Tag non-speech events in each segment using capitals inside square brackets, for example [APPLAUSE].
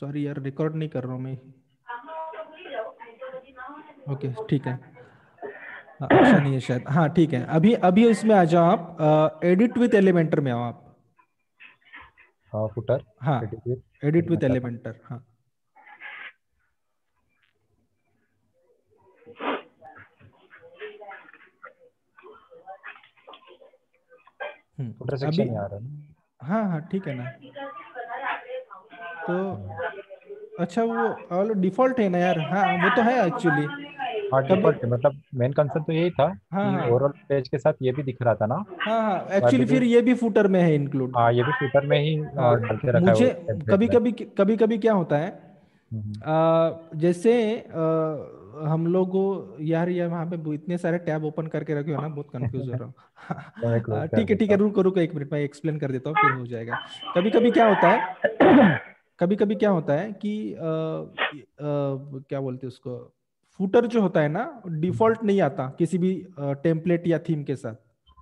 Sorry यार record नहीं कर रहा हूँ मैं ओके ठीक है हाँ, अच्छा नहीं है शायद हाँ ठीक है अभी अभी इसमें आ जाओ आप एडिट विथ एलिमेंटर में आओ आप हाँ फुटर हाँ एडिट विथ एलिमेंटर हाँ फुटर हम्म, सेक्शन आ रहा है हाँ हाँ ठीक है ना तो अच्छा वो वो डिफॉल्ट है ना यार हाँ वो तो है एक्चुअली हाँ डिफॉल्ट मतलब मेन कंसर्न तो यही था हाँ, ओवरऑल पेज हाँ। के साथ ये भी दिख रहा था ना हाँ एक्चुअली हाँ, तो फिर ये भी फुटर में है इंक्लूड हाँ ये भी फुटर में ही हाँ, हाँ रखा मुझे कभी कभी कभी कभी क्या होता है हम्म, हम्म। जैसे हम लोग यार यार वहाँ पे इतने सारे टैब ओपन करके रखे हो ना बहुत कंफ्यूज हो रहा हूँ [LAUGHS] ठीक है ठीक है रुको रुको एक मिनट मैं एक्सप्लेन कर देता हूँ फिर हो जाएगा कभी कभी क्या होता है कभी कभी क्या होता है कि आ, आ, क्या बोलते हैं उसको फूटर जो होता है ना डिफॉल्ट हम्म। नहीं आता किसी भी टेम्पलेट या थीम के साथ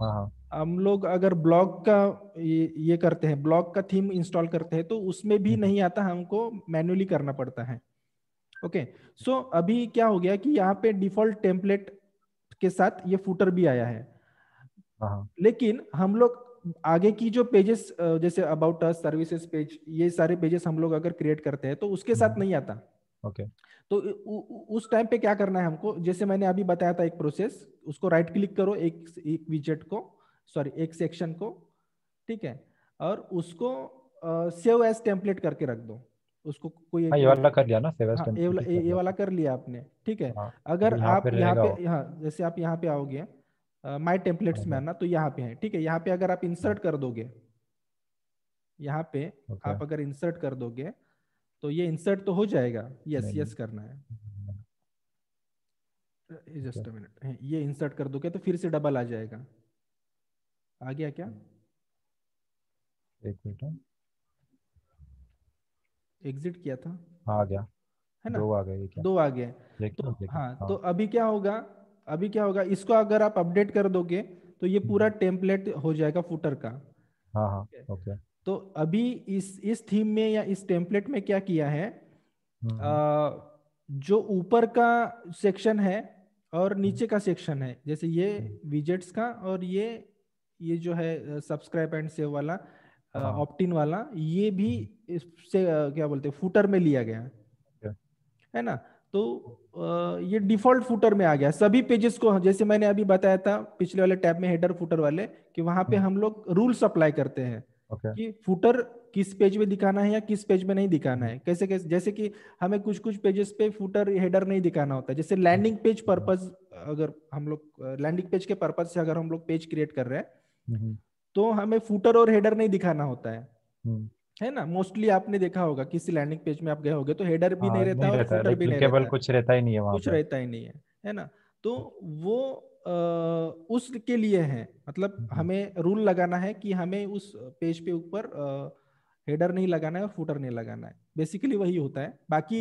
हाँ, हाँ। हम लोग अगर ब्लॉग का ये, ये करते हैं ब्लॉग का थीम इंस्टॉल करते हैं तो उसमें भी हम्म। नहीं आता हमको मैन्युअली करना पड़ता है ओके सो so, अभी क्या हो गया कि यहाँ पे डिफॉल्ट टेम्पलेट के साथ ये फूटर भी आया है हाँ, लेकिन हम लोग आगे की जो पेजेस जैसे अबाउट अस सर्विसेज पेज ये सारे पेजेस हम लोग अगर क्रिएट करते हैं तो उसके साथ हम्म। नहीं आता ओके तो उस टाइम पे क्या करना है हमको जैसे मैंने अभी बताया था एक प्रोसेस उसको राइट क्लिक करो एक एक विजेट को सॉरी एक सेक्शन को ठीक है और उसको सेव एज टेम्पलेट करके रख दो उसको कोई हाँ, ये वाला कर लिया ना सेव एज हाँ, ये वाला कर लिया आपने ठीक है हाँ, अगर आप यहाँ पे हाँ जैसे आप यहाँ पे आओगे माई टेम्पलेट्स में हाँ, हाँ। आना तो यहाँ पे है ठीक है यहाँ पे अगर आप इंसर्ट हाँ। कर दोगे यहाँ पे okay. आप अगर इंसर्ट कर दोगे तो ये इंसर्ट तो हो जाएगा यस yes, यस yes करना है जस्ट अ मिनट ये इंसर्ट कर दोगे तो फिर से डबल आ जाएगा आ गया क्या एक मिनट एग्जिट किया था आ गया है ना दो आ गए दो आ गए तो हाँ, हाँ तो अभी क्या होगा अभी क्या होगा इसको अगर आप अपडेट कर दोगे तो ये पूरा टेम्पलेट हम्म। हो जाएगा फुटर का हाँ हाँ ओके तो अभी इस इस थीम में या इस टेम्पलेट में क्या किया है हम्म। आ, जो ऊपर का सेक्शन है और हम्म। नीचे का सेक्शन है जैसे ये विजेट्स का और ये ये जो है सब्सक्राइब एंड सेव वाला ऑप्टिन हाँ, हाँ। वाला ये भी इससे क्या बोलते हैं फुटर में लिया गया है ना तो ये डिफॉल्ट फूटर में आ गया सभी पेजेस को जैसे मैंने अभी बताया था पिछले वाले टैब में हेडर फूटर वाले कि वहां पे हम्म। हम लोग रूल्स अप्लाई करते हैं okay. कि फुटर किस पेज में दिखाना है या किस पेज में नहीं दिखाना है हम्म। कैसे कैसे जैसे कि हमें कुछ कुछ पेजेस पे फूटर हम्म। हेडर तो नहीं दिखाना होता है जैसे लैंडिंग पेज पर्पज अगर हम लोग लैंडिंग पेज के पर्पज से अगर हम लोग पेज क्रिएट कर रहे हैं तो हमें फूटर और हेडर नहीं दिखाना होता है है ना मोस्टली आपने देखा होगा किसी लैंडिंग पेज में आप गए होगे तो हेडर भी हाँ, नहीं रहता नहीं रहता, भी नहीं रहता कुछ रहता ही नहीं है कुछ रहता ही नहीं है है ना तो वो उसके लिए है मतलब हम्म, हम्म। हमें रूल लगाना है कि हमें उस पेज पे ऊपर हेडर नहीं लगाना है और फूटर नहीं लगाना है बेसिकली वही होता है बाकी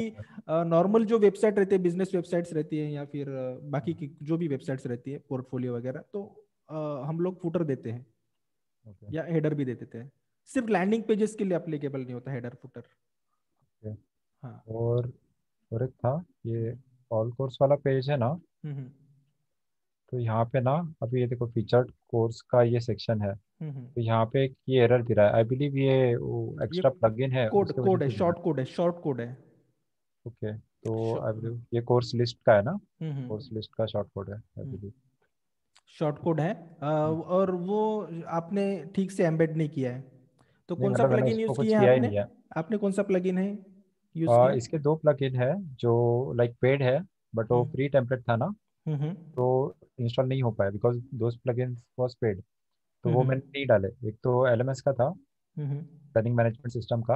नॉर्मल अच्छा। जो वेबसाइट रहती है बिजनेस वेबसाइट्स रहती है या फिर बाकी हम्म। की जो भी वेबसाइट्स रहती है पोर्टफोलियो वगैरह तो आ, हम लोग फूटर देते हैं या हेडर भी दे देते हैं सिर्फ लैंडिंग पेजेस के लिए अप्लीकेबल नहीं होता हेडर फुटर okay. हाँ और और एक था ये ऑल कोर्स वाला पेज है ना हम्म, हम्म। तो यहाँ पे ना अभी ये देखो फीचर्ड कोर्स का ये सेक्शन है हम्म, तो यहाँ पे ये एरर दे रहा है आई बिलीव ये वो एक्स्ट्रा प्लगइन है कोड कोड है शॉर्ट कोड है शॉर्ट कोड है ओके तो आई बिलीव ये कोर्स लिस्ट का है ना कोर्स लिस्ट का शॉर्ट कोड है आई बिलीव शॉर्ट कोड है और वो आपने ठीक से एम्बेड नहीं किया है तो कौन सा प्लगइन मतलब यूज किया आपने आपने कौन सा प्लगइन है यूज किया इसके दो प्लगइन है जो लाइक पेड है बट वो फ्री टेम्पलेट हम्म। था ना हम्म, हम्म। तो इंस्टॉल नहीं हो पाया because those plugin was paid तो वो मैंने नहीं डाले एक तो एलएमएस का था लर्निंग मैनेजमेंट सिस्टम का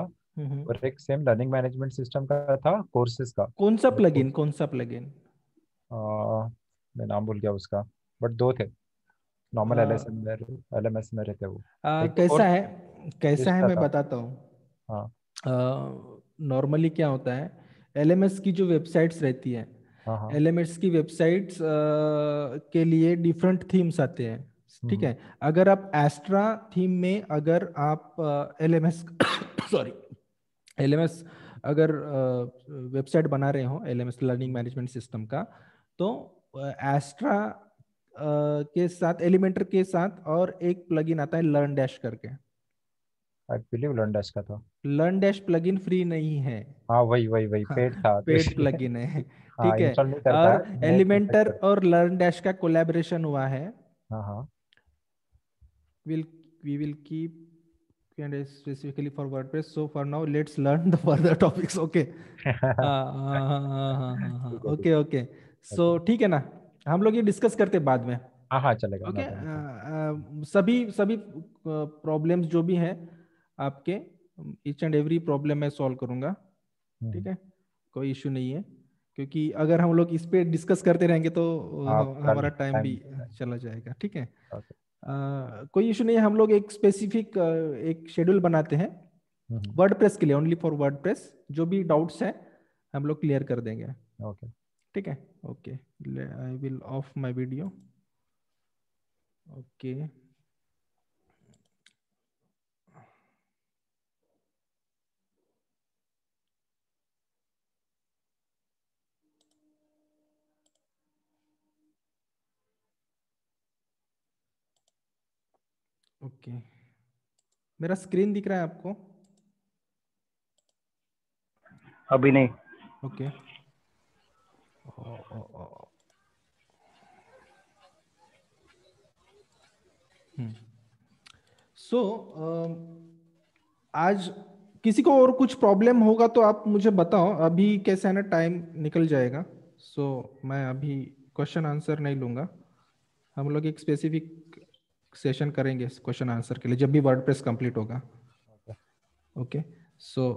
और एक सेम लर्निंग मैनेजमेंट सिस्टम का था कोर्सेज का कौन सा प्लगइन तो कौन सा प्लगइन मैं नाम भूल गया उसका बट दो थे नॉर्मल एलएमएस में एलएमएस में रहते वो आ, कैसा है कैसा है मैं बताता हूँ नॉर्मली हाँ। क्या होता है एल की जो वेबसाइट्स रहती है एल हाँ, हाँ। की वेबसाइट्स के लिए डिफरेंट थीम्स आते हैं ठीक हम्म। है अगर आप एस्ट्रा थीम में अगर आप L M S sorry L M S अगर वेबसाइट बना रहे हो L M S learning management system का तो एस्ट्रा के साथ एलिमेंटर के साथ और एक प्लगइन आता है लर्न डैश करके आई बिलीव लर्न डैश का था लर्न डैश प्लगइन फ्री नहीं है हाँ वही वही वही पेड हाँ, था पेड प्लगइन [LAUGHS] है हाँ, ठीक है और एलिमेंटर और लर्न डैश का कोलैबोरेशन हुआ है हाँ हाँ will we will keep and specifically for WordPress. So for now, let's learn the further topics. Okay. Okay okay so ठीक है ना हम लोग ये डिस्कस करते बाद में हाँ हाँ चलेगा ओके okay? सभी सभी प्रॉब्लम्स जो भी हैं आपके ईच एंड एवरी प्रॉब्लम मैं सॉल्व करूंगा हम्म। ठीक है कोई इश्यू नहीं है क्योंकि अगर हम लोग इस पे डिस्कस करते रहेंगे तो हाँ, हाँ, हमारा टाइम भी चला जाएगा ठीक है कोई इशू नहीं है हम लोग एक स्पेसिफिक एक शेड्यूल बनाते हैं वर्ड हम्म। प्रेस के लिए ओनली फॉर वर्ड प्रेस जो भी डाउट्स है हम लोग क्लियर कर देंगे ओके ठीक है okay I will off my video okay okay मेरा स्क्रीन दिख रहा है आपको अभी नहीं ओके सो हम्म। आज किसी को और कुछ प्रॉब्लम होगा तो आप मुझे बताओ अभी कैसे है ना टाइम निकल जाएगा सो so, मैं अभी क्वेश्चन आंसर नहीं लूंगा हम लोग एक स्पेसिफिक सेशन करेंगे क्वेश्चन आंसर के लिए जब भी वर्ड प्रेस कंप्लीट होगा okay so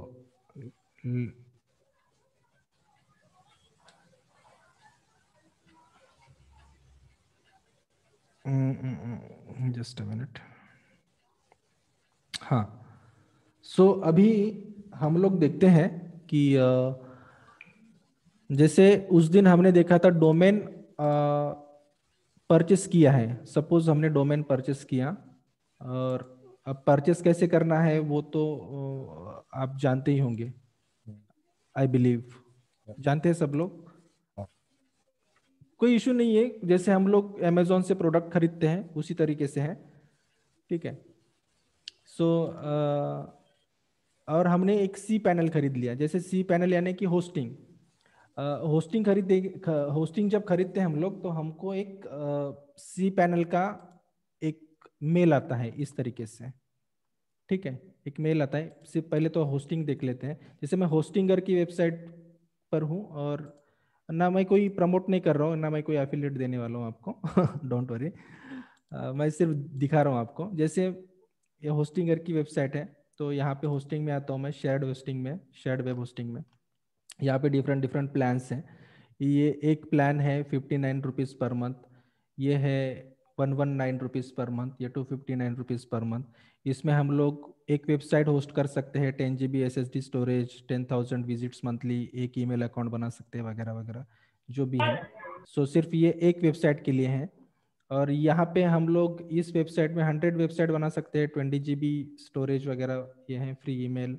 just a minute हाँ सो so, अभी हम लोग देखते हैं कि जैसे उस दिन हमने देखा था डोमेन परचेस किया है सपोज हमने डोमेन परचेस किया और अब परचेस कैसे करना है वो तो आप जानते ही होंगे आई बिलीव जानते हैं सब लोग कोई इशू नहीं है जैसे हम लोग अमेजोन से प्रोडक्ट खरीदते हैं उसी तरीके से है ठीक है सो so, और हमने एक सी पैनल खरीद लिया जैसे सी पैनल यानी कि होस्टिंग होस्टिंग खरीद होस्टिंग जब खरीदते हैं हम लोग तो हमको एक सी पैनल का एक मेल आता है इस तरीके से ठीक है एक मेल आता है सिर्फ पहले तो होस्टिंग देख लेते हैं जैसे मैं होस्टिंगर की वेबसाइट पर हूँ और ना मैं कोई प्रमोट नहीं कर रहा हूँ ना मैं कोई एफिलेट देने वाला हूँ आपको डोंट [LAUGHS] वरी मैं सिर्फ दिखा रहा हूँ आपको जैसे ये होस्टिंगर की वेबसाइट है तो यहाँ पे होस्टिंग में आता हूँ मैं शेयर्ड होस्टिंग में शेयर्ड वेब होस्टिंग में यहाँ पे डिफरेंट डिफरेंट प्लान्स हैं ये एक प्लान है fifty nine rupees per month ये है one one nine rupees per month या two fifty nine rupees per month इसमें हम लोग एक वेबसाइट होस्ट कर सकते हैं ten G B S S D storage ten thousand visits monthly एक ई मेल अकाउंट बना सकते हैं वगैरह वगैरह जो भी है सो so, सिर्फ ये एक वेबसाइट के लिए है और यहाँ पे हम लोग इस वेबसाइट में हंड्रेड वेबसाइट बना सकते हैं ट्वेंटी जी बी स्टोरेज वगैरह ये हैं फ्री ई मेल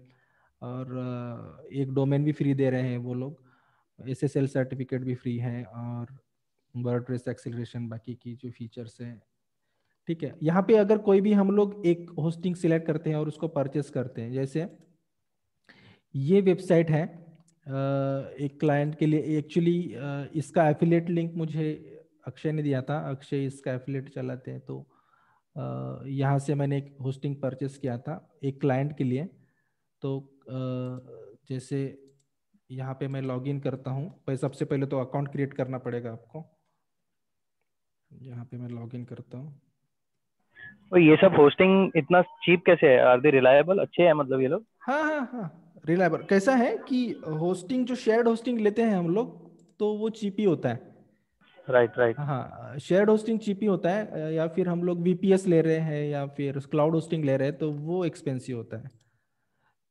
और एक डोमेन भी फ्री दे रहे हैं वो लोग एस एस एल सर्टिफिकेट भी फ्री है और वर्ड रेस एक्सेलरेशन बाकी की जो फीचर्स हैं ठीक है यहाँ पे अगर कोई भी हम लोग एक होस्टिंग सिलेक्ट करते हैं और उसको परचेस करते हैं जैसे ये वेबसाइट है एक क्लाइंट के लिए एक्चुअली इसका एफिलेट लिंक मुझे अक्षय ने दिया था अक्षय इसका एफिलेट चलाते हैं तो यहाँ से मैंने एक होस्टिंग परचेस किया था एक क्लाइंट के लिए तो जैसे यहाँ पे मैं लॉग इन करता हूँ सबसे पहले तो अकाउंट क्रिएट करना पड़ेगा आपको यहाँ पे मैं लॉग इन करता हूँ तो ये सब होस्टिंग इतना चीप कैसे है आर दे रिलायबल अच्छे हैं मतलब ये लोग हाँ हाँ हाँ रिलायबल कैसा है कि होस्टिंग जो शेयर्ड होस्टिंग लेते हैं हम लोग तो वो चीप ही होता है राइट राइट हाँ शेयर्ड होस्टिंग चीप ही होता है या फिर हम लोग वीपीएस ले रहे हैं या फिर क्लाउड होस्टिंग ले रहे हैं तो वो एक्सपेंसिव होता है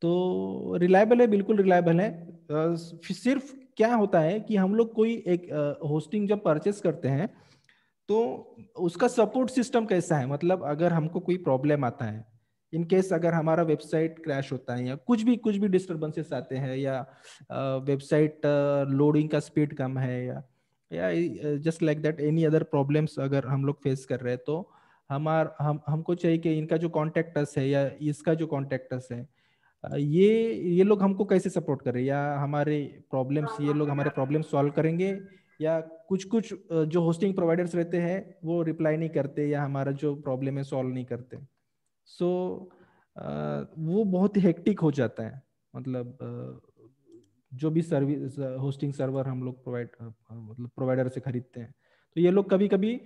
तो रिलायबल है बिल्कुल रिलायबल है सिर्फ क्या होता है कि हम लोग कोई एक होस्टिंग जब परचेस करते हैं तो उसका सपोर्ट सिस्टम कैसा है मतलब अगर हमको कोई प्रॉब्लम आता है इन केस अगर हमारा वेबसाइट क्रैश होता है या कुछ भी कुछ भी डिस्टर्बेंसेस आते हैं या वेबसाइट लोडिंग का स्पीड कम है या या just like that any other problems अगर हम लोग फेस कर रहे हैं तो हमार हम हमको चाहिए कि इनका जो कॉन्टेक्टस है या इसका जो कॉन्टेक्टस है ये ये लोग हमको कैसे सपोर्ट करें या हमारे प्रॉब्लम्स ये लोग हमारे प्रॉब्लम सॉल्व करेंगे या कुछ कुछ जो होस्टिंग प्रोवाइडर्स रहते हैं वो रिप्लाई नहीं करते या हमारा जो प्रॉब्लम है सॉल्व नहीं करते सो so, वो बहुत हेक्टिक हो जाता है मतलब जो भी सर्विस होस्टिंग सर्वर हम लोग प्रोवाइड मतलब प्रोवाइडर से खरीदते हैं तो ये लोग कभी कभी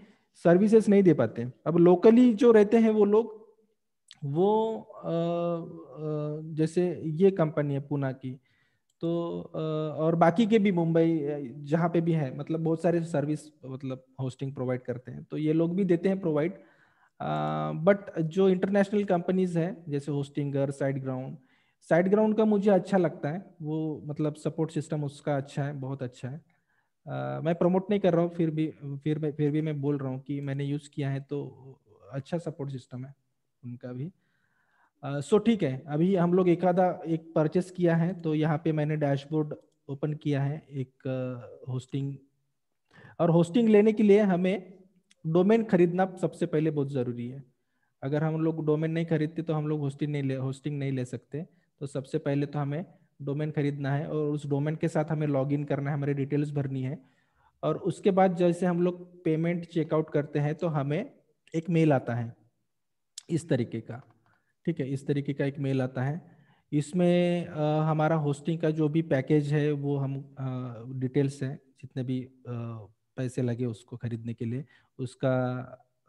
सर्विसेज नहीं दे पाते अब लोकली जो रहते हैं वो लोग वो जैसे ये कंपनी है पूना की तो और बाकी के भी मुंबई जहाँ पे भी है मतलब बहुत सारे सर्विस मतलब होस्टिंग प्रोवाइड करते हैं तो ये लोग भी देते हैं प्रोवाइड बट जो इंटरनेशनल कंपनीज हैं जैसे Hostinger SiteGround SiteGround का मुझे अच्छा लगता है वो मतलब सपोर्ट सिस्टम उसका अच्छा है बहुत अच्छा है आ, मैं प्रमोट नहीं कर रहा हूँ फिर भी फिर फिर भी मैं बोल रहा हूँ कि मैंने यूज़ किया है तो अच्छा सपोर्ट सिस्टम है उनका भी सो uh, ठीक so, है अभी हम लोग एक आधा एक परचेस किया है तो यहाँ पे मैंने डैशबोर्ड ओपन किया है एक होस्टिंग uh, और होस्टिंग लेने के लिए हमें डोमेन खरीदना सबसे पहले बहुत ज़रूरी है अगर हम लोग डोमेन नहीं खरीदते तो हम लोग होस्टिंग नहीं ले होस्टिंग नहीं ले सकते तो सबसे पहले तो हमें डोमेन खरीदना है और उस डोमेन के साथ हमें लॉगिन करना है हमारे डिटेल्स भरनी है और उसके बाद जैसे हम लोग पेमेंट चेकआउट करते हैं तो हमें एक मेल आता है इस तरीके का ठीक है इस तरीके का एक मेल आता है इसमें आ, हमारा होस्टिंग का जो भी पैकेज है वो हम आ, डिटेल्स हैं जितने भी आ, पैसे लगे उसको खरीदने के लिए उसका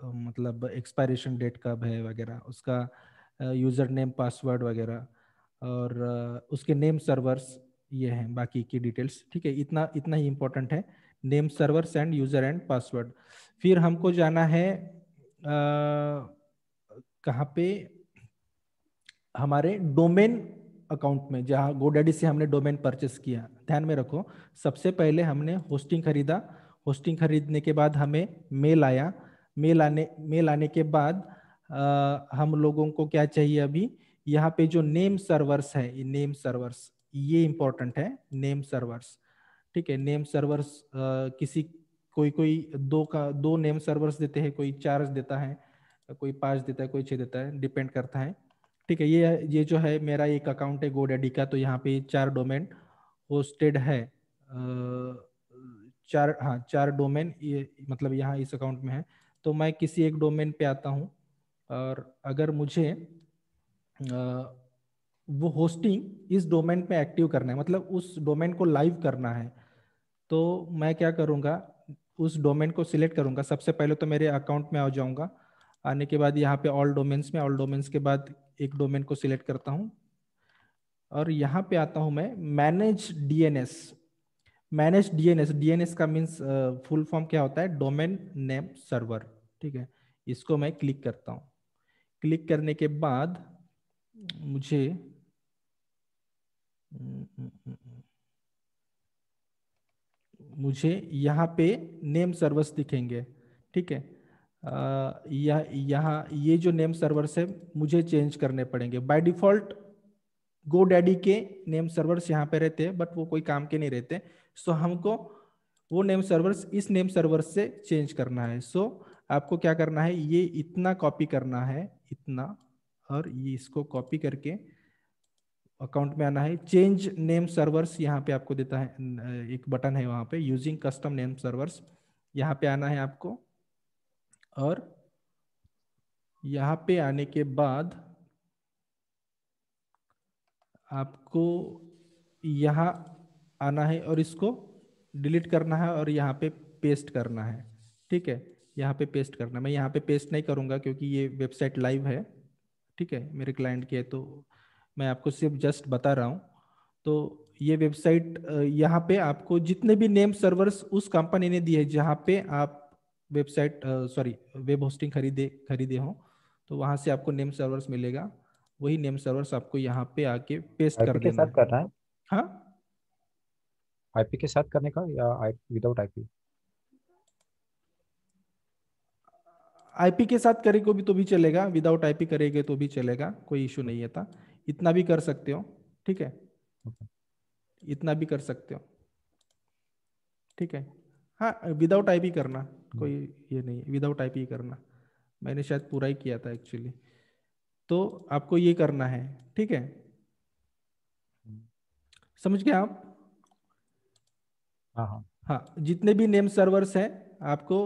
आ, मतलब एक्सपायरेशन डेट कब है वगैरह उसका यूज़र नेम पासवर्ड वगैरह और आ, उसके नेम सर्वर्स ये हैं बाकी की डिटेल्स ठीक है इतना इतना ही इम्पोर्टेंट है name servers and user and password फिर हमको जाना है आ, कहाँ पे हमारे डोमेन अकाउंट में जहाँ गोडेडी से हमने डोमेन परचेस किया ध्यान में रखो सबसे पहले हमने होस्टिंग खरीदा होस्टिंग खरीदने के बाद हमें मेल आया मेल आने मेल आने के बाद आ, हम लोगों को क्या चाहिए अभी यहाँ पे जो नेम सर्वर्स है नेम सर्वर्स ये इम्पोर्टेंट है नेम सर्वर्स ठीक है नेम सर्वर्स आ, किसी कोई कोई दो का दो नेम सर्वर्स देते हैं कोई चार्ज देता है कोई पाँच देता है कोई छः देता है डिपेंड करता है ठीक है ये ये जो है मेरा एक अकाउंट है गोडेडी का तो यहाँ पे चार डोमेन होस्टेड है चार हाँ चार डोमेन ये मतलब यहाँ इस अकाउंट में है तो मैं किसी एक डोमेन पे आता हूँ और अगर मुझे वो होस्टिंग इस डोमेन पे एक्टिव करना है मतलब उस डोमेन को लाइव करना है तो मैं क्या करूँगा उस डोमेन को सिलेक्ट करूँगा सबसे पहले तो मेरे अकाउंट में आ जाऊँगा आने के बाद यहाँ पे ऑल डोमेन्स में ऑल डोमेन्स के बाद एक डोमेन को सिलेक्ट करता हूँ और यहाँ पे आता हूँ मैं manage DNS manage DNS DNS का मीन्स फुल फॉर्म क्या होता है डोमेन नेम सर्वर ठीक है इसको मैं क्लिक करता हूँ क्लिक करने के बाद मुझे मुझे यहाँ पे नेम सर्वर्स दिखेंगे ठीक है यह यहाँ ये जो नेम सर्वर है मुझे चेंज करने पड़ेंगे बाय डिफॉल्ट गो डैडी के नेम सर्वर्स यहाँ पे रहते हैं बट वो कोई काम के नहीं रहते सो so, हमको वो नेम सर्वर्स इस नेम सर्वर से चेंज करना है सो so, आपको क्या करना है ये इतना कॉपी करना है इतना और ये इसको कॉपी करके अकाउंट में आना है चेंज नेम सर्वर्स यहाँ पे आपको देता है एक बटन है वहाँ पे यूजिंग कस्टम नेम सर्वर्स यहाँ पे आना है आपको और यहाँ पे आने के बाद आपको यहाँ आना है और इसको डिलीट करना है और यहाँ पे पेस्ट करना है ठीक है यहाँ पे पेस्ट करना मैं यहाँ पे पेस्ट नहीं करूँगा क्योंकि ये वेबसाइट लाइव है ठीक है मेरे क्लाइंट की है तो मैं आपको सिर्फ जस्ट बता रहा हूँ तो ये वेबसाइट यहाँ पे आपको जितने भी नेम सर्वर्स उस कंपनी ने दिए जहाँ पे आप वेबसाइट सॉरी वेब होस्टिंग खरीदे खरीदे हों तो वहां से आपको नेम सर्वर्स मिलेगा वही नेम सर्वर्स आपको यहाँ पे आके पेस्ट कर देना है है हाँ आईपी के साथ करने का या विदाउट आईपी आईपी के साथ करेगा भी तो भी चलेगा विदाउट आईपी करेगा तो भी चलेगा कोई इश्यू नहीं है था इतना भी कर सकते हो ठीक है okay. इतना भी कर सकते हो ठीक है हाँ विदाउट टाइप हम्म। करना कोई ये नहीं है विदाउट टाइप करना मैंने शायद पूरा ही किया था एक्चुअली तो आपको ये करना है ठीक है हम्म। समझ गए आप हाँ हाँ, हाँ जितने भी नेम सर्वर्स हैं आपको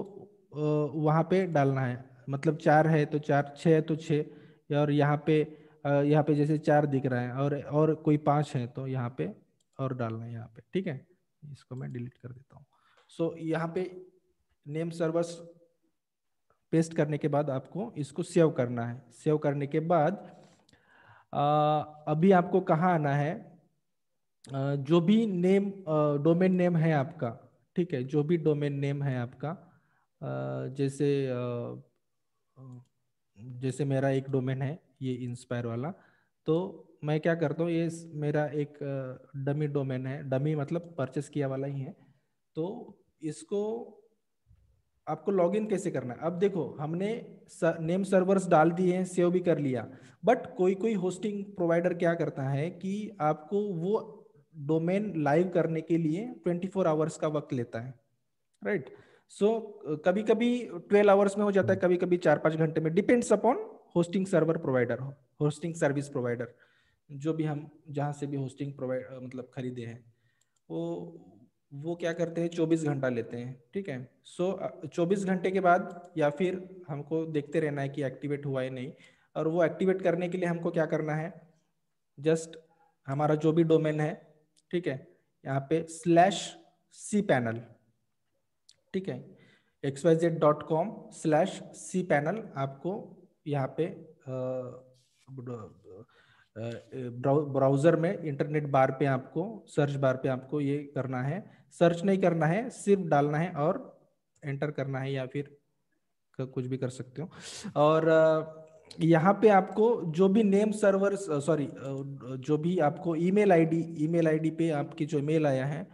वहाँ पे डालना है मतलब चार है तो चार छः है तो छः और यहाँ पे यहाँ पे जैसे चार दिख रहा है और और कोई पाँच है तो यहाँ पे और डालना है यहाँ पे ठीक है इसको मैं डिलीट कर देता हूँ सो so, यहाँ पे नेम सर्वस पेस्ट करने के बाद आपको इसको सेव करना है सेव करने के बाद आ, अभी आपको कहाँ आना है आ, जो भी नेम डोमेन नेम है आपका ठीक है जो भी डोमेन नेम है आपका आ, जैसे जैसे मेरा एक डोमेन है ये इंस्पायर वाला तो मैं क्या करता हूँ ये मेरा एक डमी डोमेन है डमी मतलब परचेस किया वाला ही है तो इसको आपको लॉगिन कैसे करना है अब देखो हमने नेम सर्वर्स डाल दिए हैं सेव भी कर लिया बट कोई कोई होस्टिंग प्रोवाइडर क्या करता है कि आपको वो डोमेन लाइव करने के लिए 24 फोर आवर्स का वक्त लेता है राइट right? सो so, कभी कभी 12 आवर्स में हो जाता है कभी कभी चार पाँच घंटे में depends upon hosting server provider hosting service provider जो भी हम जहाँ से भी होस्टिंग प्रोवाइड मतलब खरीदे हैं वो वो क्या करते हैं चौबीस घंटा लेते हैं ठीक है सो चौबीस घंटे के बाद या फिर हमको देखते रहना है कि एक्टिवेट हुआ है नहीं और वो एक्टिवेट करने के लिए हमको क्या करना है जस्ट हमारा जो भी डोमेन है ठीक है यहाँ पे स्लैश सी पैनल ठीक है X Y Z dot com slash C panel आपको यहाँ पे आ, ब्राउजर में इंटरनेट बार पे आपको सर्च बार पे आपको ये करना है सर्च नहीं करना है सिर्फ डालना है और एंटर करना है या फिर कुछ भी कर सकते हो और यहाँ पे आपको जो भी नेम सर्वर सॉरी जो भी आपको ईमेल आईडी ईमेल आईडी पे आपकी जो मेल आया है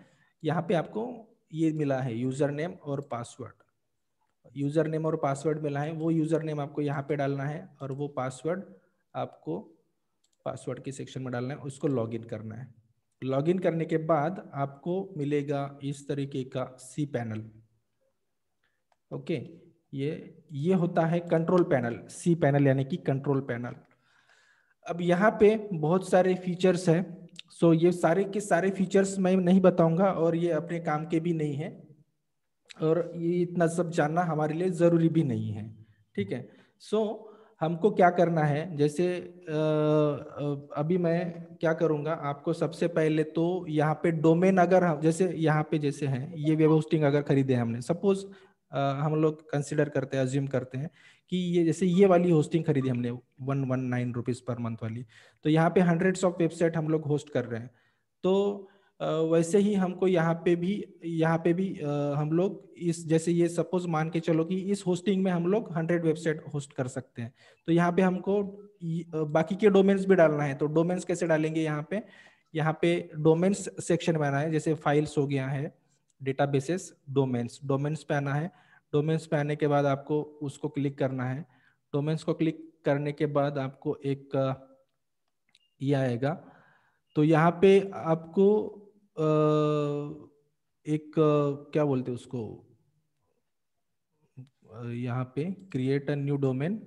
यहाँ पे आपको ये मिला है यूजर नेम और पासवर्ड यूजर नेम और पासवर्ड मिला है वो यूजर नेम आपको यहाँ पे डालना है और वो पासवर्ड आपको पासवर्ड के सेक्शन में डालना है उसको लॉगिन करना है लॉगिन करने के बाद आपको मिलेगा इस तरीके का सी पैनल ओके ये ये होता है कंट्रोल पैनल सी पैनल यानी कि कंट्रोल पैनल अब यहाँ पे बहुत सारे फीचर्स हैं सो ये सारे के सारे फीचर्स मैं नहीं बताऊंगा और ये अपने काम के भी नहीं है और ये इतना सब जानना हमारे लिए ज़रूरी भी नहीं है ठीक है सो so, हमको क्या करना है जैसे अभी मैं क्या करूँगा आपको सबसे पहले तो यहाँ पे डोमेन अगर हम जैसे यहाँ पे जैसे हैं ये वेब होस्टिंग अगर खरीदे हमने सपोज हम लोग कंसिडर करते हैं अज्यूम करते हैं कि ये जैसे ये वाली होस्टिंग खरीदी हमने one one nine rupees per month वाली तो यहाँ पे हंड्रेड्स ऑफ वेबसाइट हम लोग होस्ट कर रहे हैं तो वैसे ही हमको यहाँ पे भी यहाँ पे भी हम लोग इस जैसे ये सपोज मान के चलो कि इस होस्टिंग में हम लोग हंड्रेड वेबसाइट होस्ट कर सकते हैं तो यहाँ पे हमको बाकी के डोमेन्स भी डालना है तो डोमेन्स कैसे डालेंगे यहाँ पे यहाँ पे डोमेन्स सेक्शन में आना है जैसे फाइल्स हो गया है डेटा बेसिस डोमेन्स डोमेन्स पे आना है डोमेन्स पे आने के बाद आपको उसको क्लिक करना है डोमेन्स को क्लिक करने के बाद आपको एक ये आएगा तो यहाँ पे आपको एक क्या बोलते उसको यहाँ पे क्रिएट अ न्यू डोमेन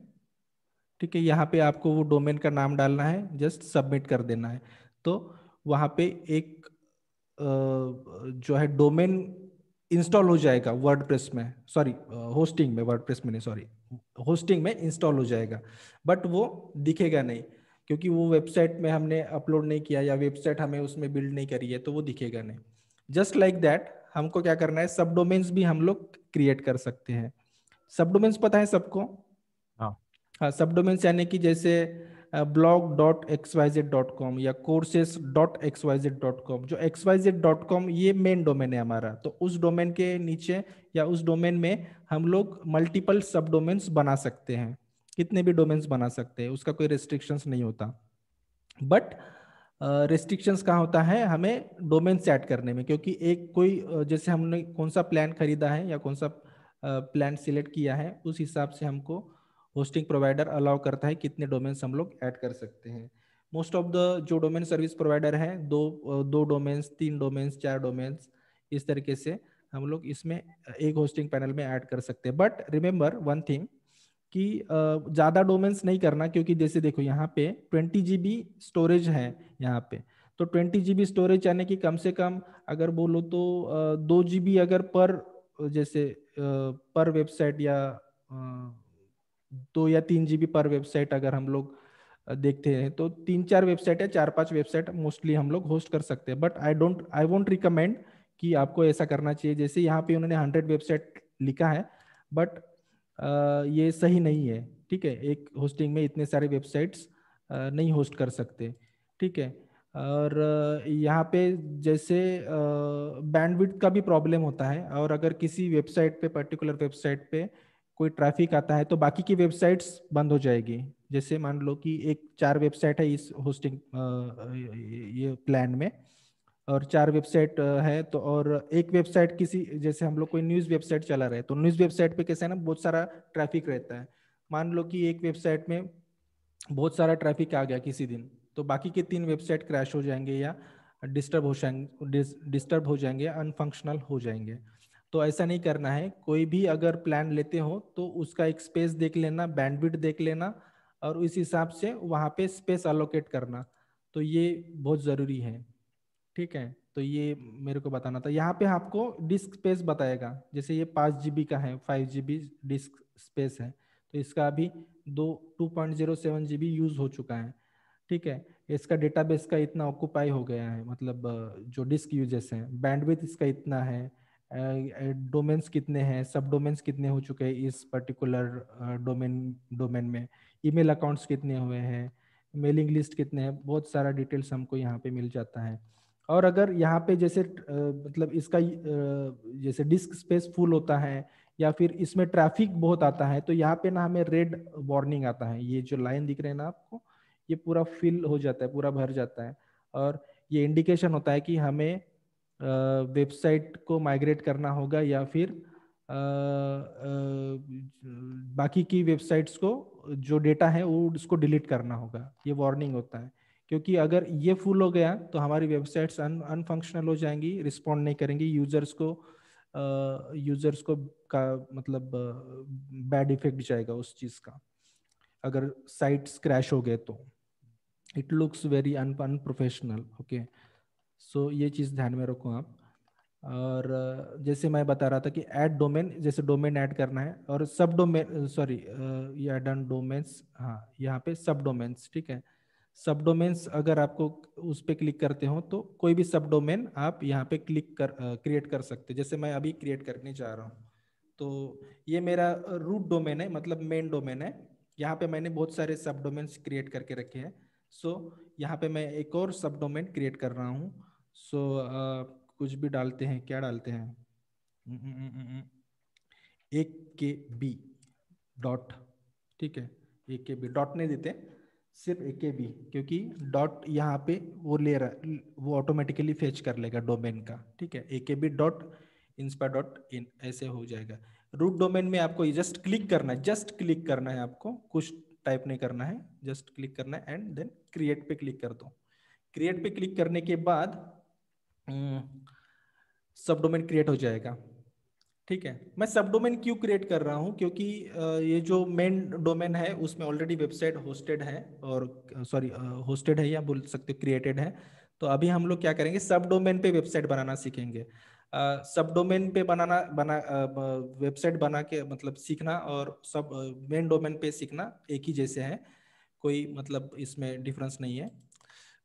ठीक है यहाँ पे आपको वो डोमेन का नाम डालना है जस्ट सबमिट कर देना है तो वहाँ पे एक जो है डोमेन इंस्टॉल हो जाएगा वर्डप्रेस में सॉरी होस्टिंग में वर्डप्रेस में नहीं सॉरी होस्टिंग में इंस्टॉल हो जाएगा बट वो दिखेगा नहीं क्योंकि वो वेबसाइट में हमने अपलोड नहीं किया या वेबसाइट हमें उसमें बिल्ड नहीं करी है तो वो दिखेगा नहीं जस्ट लाइक दैट हमको क्या करना है सब डोमेन्स भी हम लोग क्रिएट कर सकते हैं सब डोमेन्स पता है सबको हाँ सब हाँ, डोमेन्स यानी कि जैसे blog dot X Y Z dot com या courses dot X Y Z dot com जो X Y Z dot com ये मेन डोमेन है हमारा तो उस डोमेन के नीचे या उस डोमेन में हम लोग मल्टीपल सब डोमेन्स बना सकते हैं कितने भी डोमेन्स बना सकते हैं उसका कोई रेस्ट्रिक्शंस नहीं होता बट रेस्ट्रिक्शंस कहाँ होता है हमें डोमेन सेट करने में क्योंकि एक कोई जैसे हमने कौन सा प्लान खरीदा है या कौन सा प्लान सिलेक्ट किया है उस हिसाब से हमको होस्टिंग प्रोवाइडर अलाउ करता है कितने डोमेन्स हम लोग ऐड कर सकते हैं मोस्ट ऑफ द जो डोमेन सर्विस प्रोवाइडर है दो दो डोमेन्स तीन डोमेन्स चार डोमेन्स इस तरीके से हम लोग इसमें एक होस्टिंग पैनल में ऐड कर सकते हैं बट रिमेंबर वन थिंग कि ज़्यादा डोमेन्स नहीं करना क्योंकि जैसे देखो यहाँ पे ट्वेंटी जी स्टोरेज है यहाँ पे तो ट्वेंटी जी स्टोरेज यानी कि कम से कम अगर बोलो तो दो जी अगर पर जैसे पर वेबसाइट या दो या तीन जी पर वेबसाइट अगर हम लोग देखते हैं तो तीन चार वेबसाइट या चार पांच वेबसाइट मोस्टली हम लोग होस्ट कर सकते हैं but I don't I won't recommend कि आपको ऐसा करना चाहिए जैसे यहाँ पे उन्होंने हंड्रेड वेबसाइट लिखा है बट ये सही नहीं है ठीक है एक होस्टिंग में इतने सारे वेबसाइट्स नहीं होस्ट कर सकते ठीक है और यहाँ पे जैसे बैंडविड्थ का भी प्रॉब्लम होता है और अगर किसी वेबसाइट पे पर्टिकुलर वेबसाइट पे कोई ट्रैफिक आता है तो बाकी की वेबसाइट्स बंद हो जाएगी जैसे मान लो कि एक चार वेबसाइट है इस होस्टिंग ये प्लान में और चार वेबसाइट है तो और एक वेबसाइट किसी जैसे हम लोग कोई न्यूज़ वेबसाइट चला रहे तो न्यूज़ वेबसाइट पे कैसे है ना बहुत सारा ट्रैफिक रहता है मान लो कि एक वेबसाइट में बहुत सारा ट्रैफिक आ गया किसी दिन तो बाकी के तीन वेबसाइट क्रैश हो जाएंगे या डिस्टर्ब हो जाएंगे डिस्टर्ब हो जाएंगे अनफंक्शनल हो जाएंगे तो ऐसा नहीं करना है कोई भी अगर प्लान लेते हो तो उसका एक स्पेस देख लेना बैंडविड देख लेना और उस हिसाब से वहाँ पे स्पेस अलोकेट करना तो ये बहुत ज़रूरी है ठीक है तो ये मेरे को बताना था यहाँ पे आपको डिस्क स्पेस बताएगा जैसे ये पाँच जी का है फाइव जी डिस्क स्पेस है तो इसका अभी दो two point zero seven G use हो चुका है ठीक है इसका डेटाबेस का इतना ऑक्यूपाई हो गया है मतलब जो डिस्क यूजेस हैं बैंडविथ इसका इतना है डोमेन्स कितने हैं सब डोमेन्स कितने हो चुके हैं इस पर्टिकुलर डोमेन डोमेन में ईमेल अकाउंट्स कितने हुए हैं मेलिंग लिस्ट कितने हैं बहुत सारा डिटेल्स हमको यहाँ पे मिल जाता है और अगर यहाँ पे जैसे मतलब इसका जैसे डिस्क स्पेस फुल होता है या फिर इसमें ट्रैफिक बहुत आता है तो यहाँ पे ना हमें रेड वार्निंग आता है ये जो लाइन दिख रहे हैं ना आपको ये पूरा फिल हो जाता है पूरा भर जाता है और ये इंडिकेशन होता है कि हमें वेबसाइट को माइग्रेट करना होगा या फिर आ, आ, बाकी की वेबसाइट्स को जो डेटा है वो उसको डिलीट करना होगा ये वार्निंग होता है क्योंकि अगर ये फुल हो गया तो हमारी वेबसाइट्स अनफंक्शनल हो जाएंगी रिस्पॉन्ड नहीं करेंगी यूजर्स को यूजर्स uh, को का मतलब बैड uh, इफेक्ट जाएगा उस चीज का अगर साइट्स क्रैश हो गए तो it looks very unprofessional okay so ये चीज़ ध्यान में रखो आप और uh, जैसे मैं बता रहा था कि ऐड डोमेन जैसे डोमेन ऐड करना है और सब डोमेन सॉरी ये डोमेन्स हाँ यहाँ पे सब डोमेन्स ठीक है सब डोमेन्स अगर आपको उस पर क्लिक करते हो तो कोई भी सब डोमेन आप यहाँ पे क्लिक कर क्रिएट कर सकते जैसे मैं अभी क्रिएट करने जा रहा हूँ तो ये मेरा रूट डोमेन है मतलब मेन डोमेन है यहाँ पे मैंने बहुत सारे सब डोमेन्स क्रिएट करके रखे हैं सो so, यहाँ पे मैं एक और सब डोमेन क्रिएट कर रहा हूँ सो so, कुछ भी डालते हैं क्या डालते हैं हम्म, हम्म, हम्म, ए के बी डॉट ठीक है ए के बी डॉट नहीं देते सिर्फ ए के बी क्योंकि डॉट यहाँ पे वो ले रहा वो ऑटोमेटिकली फेच कर लेगा डोमेन का ठीक है ए के बी डॉट इंस्पा डॉट इन ऐसे हो जाएगा रूट डोमेन में आपको जस्ट क्लिक करना है जस्ट क्लिक करना है आपको कुछ टाइप नहीं करना है जस्ट क्लिक करना है एंड देन क्रिएट पे क्लिक कर दो क्रिएट पे क्लिक करने के बाद सब डोमेन क्रिएट हो जाएगा ठीक है मैं सब डोमेन क्यों क्रिएट कर रहा हूँ क्योंकि ये जो मेन डोमेन है उसमें ऑलरेडी वेबसाइट होस्टेड है और सॉरी होस्टेड है या बोल सकते हो क्रिएटेड है तो अभी हम लोग क्या करेंगे सब डोमेन पे वेबसाइट बनाना सीखेंगे सब डोमेन पे बनाना बना वेबसाइट बना के मतलब सीखना और सब मेन डोमेन पे सीखना एक ही जैसे है कोई मतलब इसमें डिफरेंस नहीं है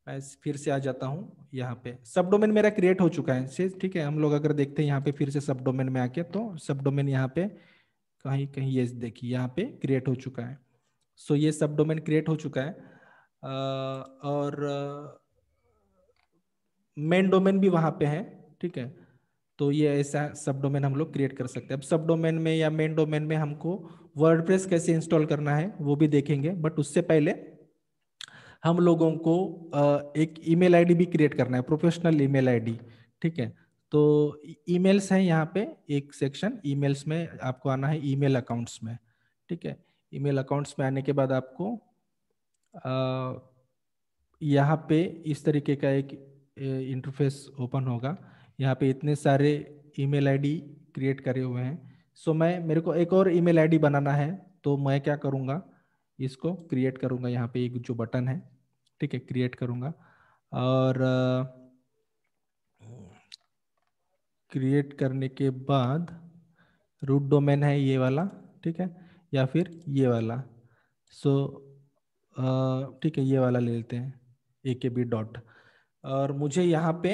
मैं फिर से आ जाता हूँ यहाँ पे सब डोमेन मेरा क्रिएट हो चुका है से ठीक है हम लोग अगर देखते हैं यहाँ पे फिर से सब डोमेन में आके तो सब डोमेन यहाँ पे कहीं कहीं ये देखिए यहाँ पे क्रिएट हो चुका है सो ये सब डोमेन क्रिएट हो चुका है आ, और मेन डोमेन भी वहाँ पे है ठीक है तो ये ऐसा सब डोमेन हम लोग क्रिएट कर सकते हैं अब सब डोमेन में या मेन डोमेन में हमको वर्डप्रेस कैसे इंस्टॉल करना है वो भी देखेंगे बट उससे पहले हम लोगों को एक ईमेल आईडी भी क्रिएट करना है प्रोफेशनल ईमेल आईडी ठीक है तो ईमेल्स हैं यहाँ पे एक सेक्शन ईमेल्स में आपको आना है ईमेल अकाउंट्स में ठीक है ईमेल अकाउंट्स में आने के बाद आपको यहाँ पे इस तरीके का एक इंटरफेस ओपन होगा यहाँ पे इतने सारे ईमेल आईडी क्रिएट करे हुए हैं सो मैं मेरे को एक और ईमेल आईडी बनाना है तो मैं क्या करूँगा इसको क्रिएट करूँगा यहाँ पे एक जो बटन है ठीक है क्रिएट करूँगा और क्रिएट करने के बाद रूट डोमेन है ये वाला ठीक है या फिर ये वाला सो so, ठीक है ये वाला ले लेते हैं ए के बी डॉट और मुझे यहाँ पे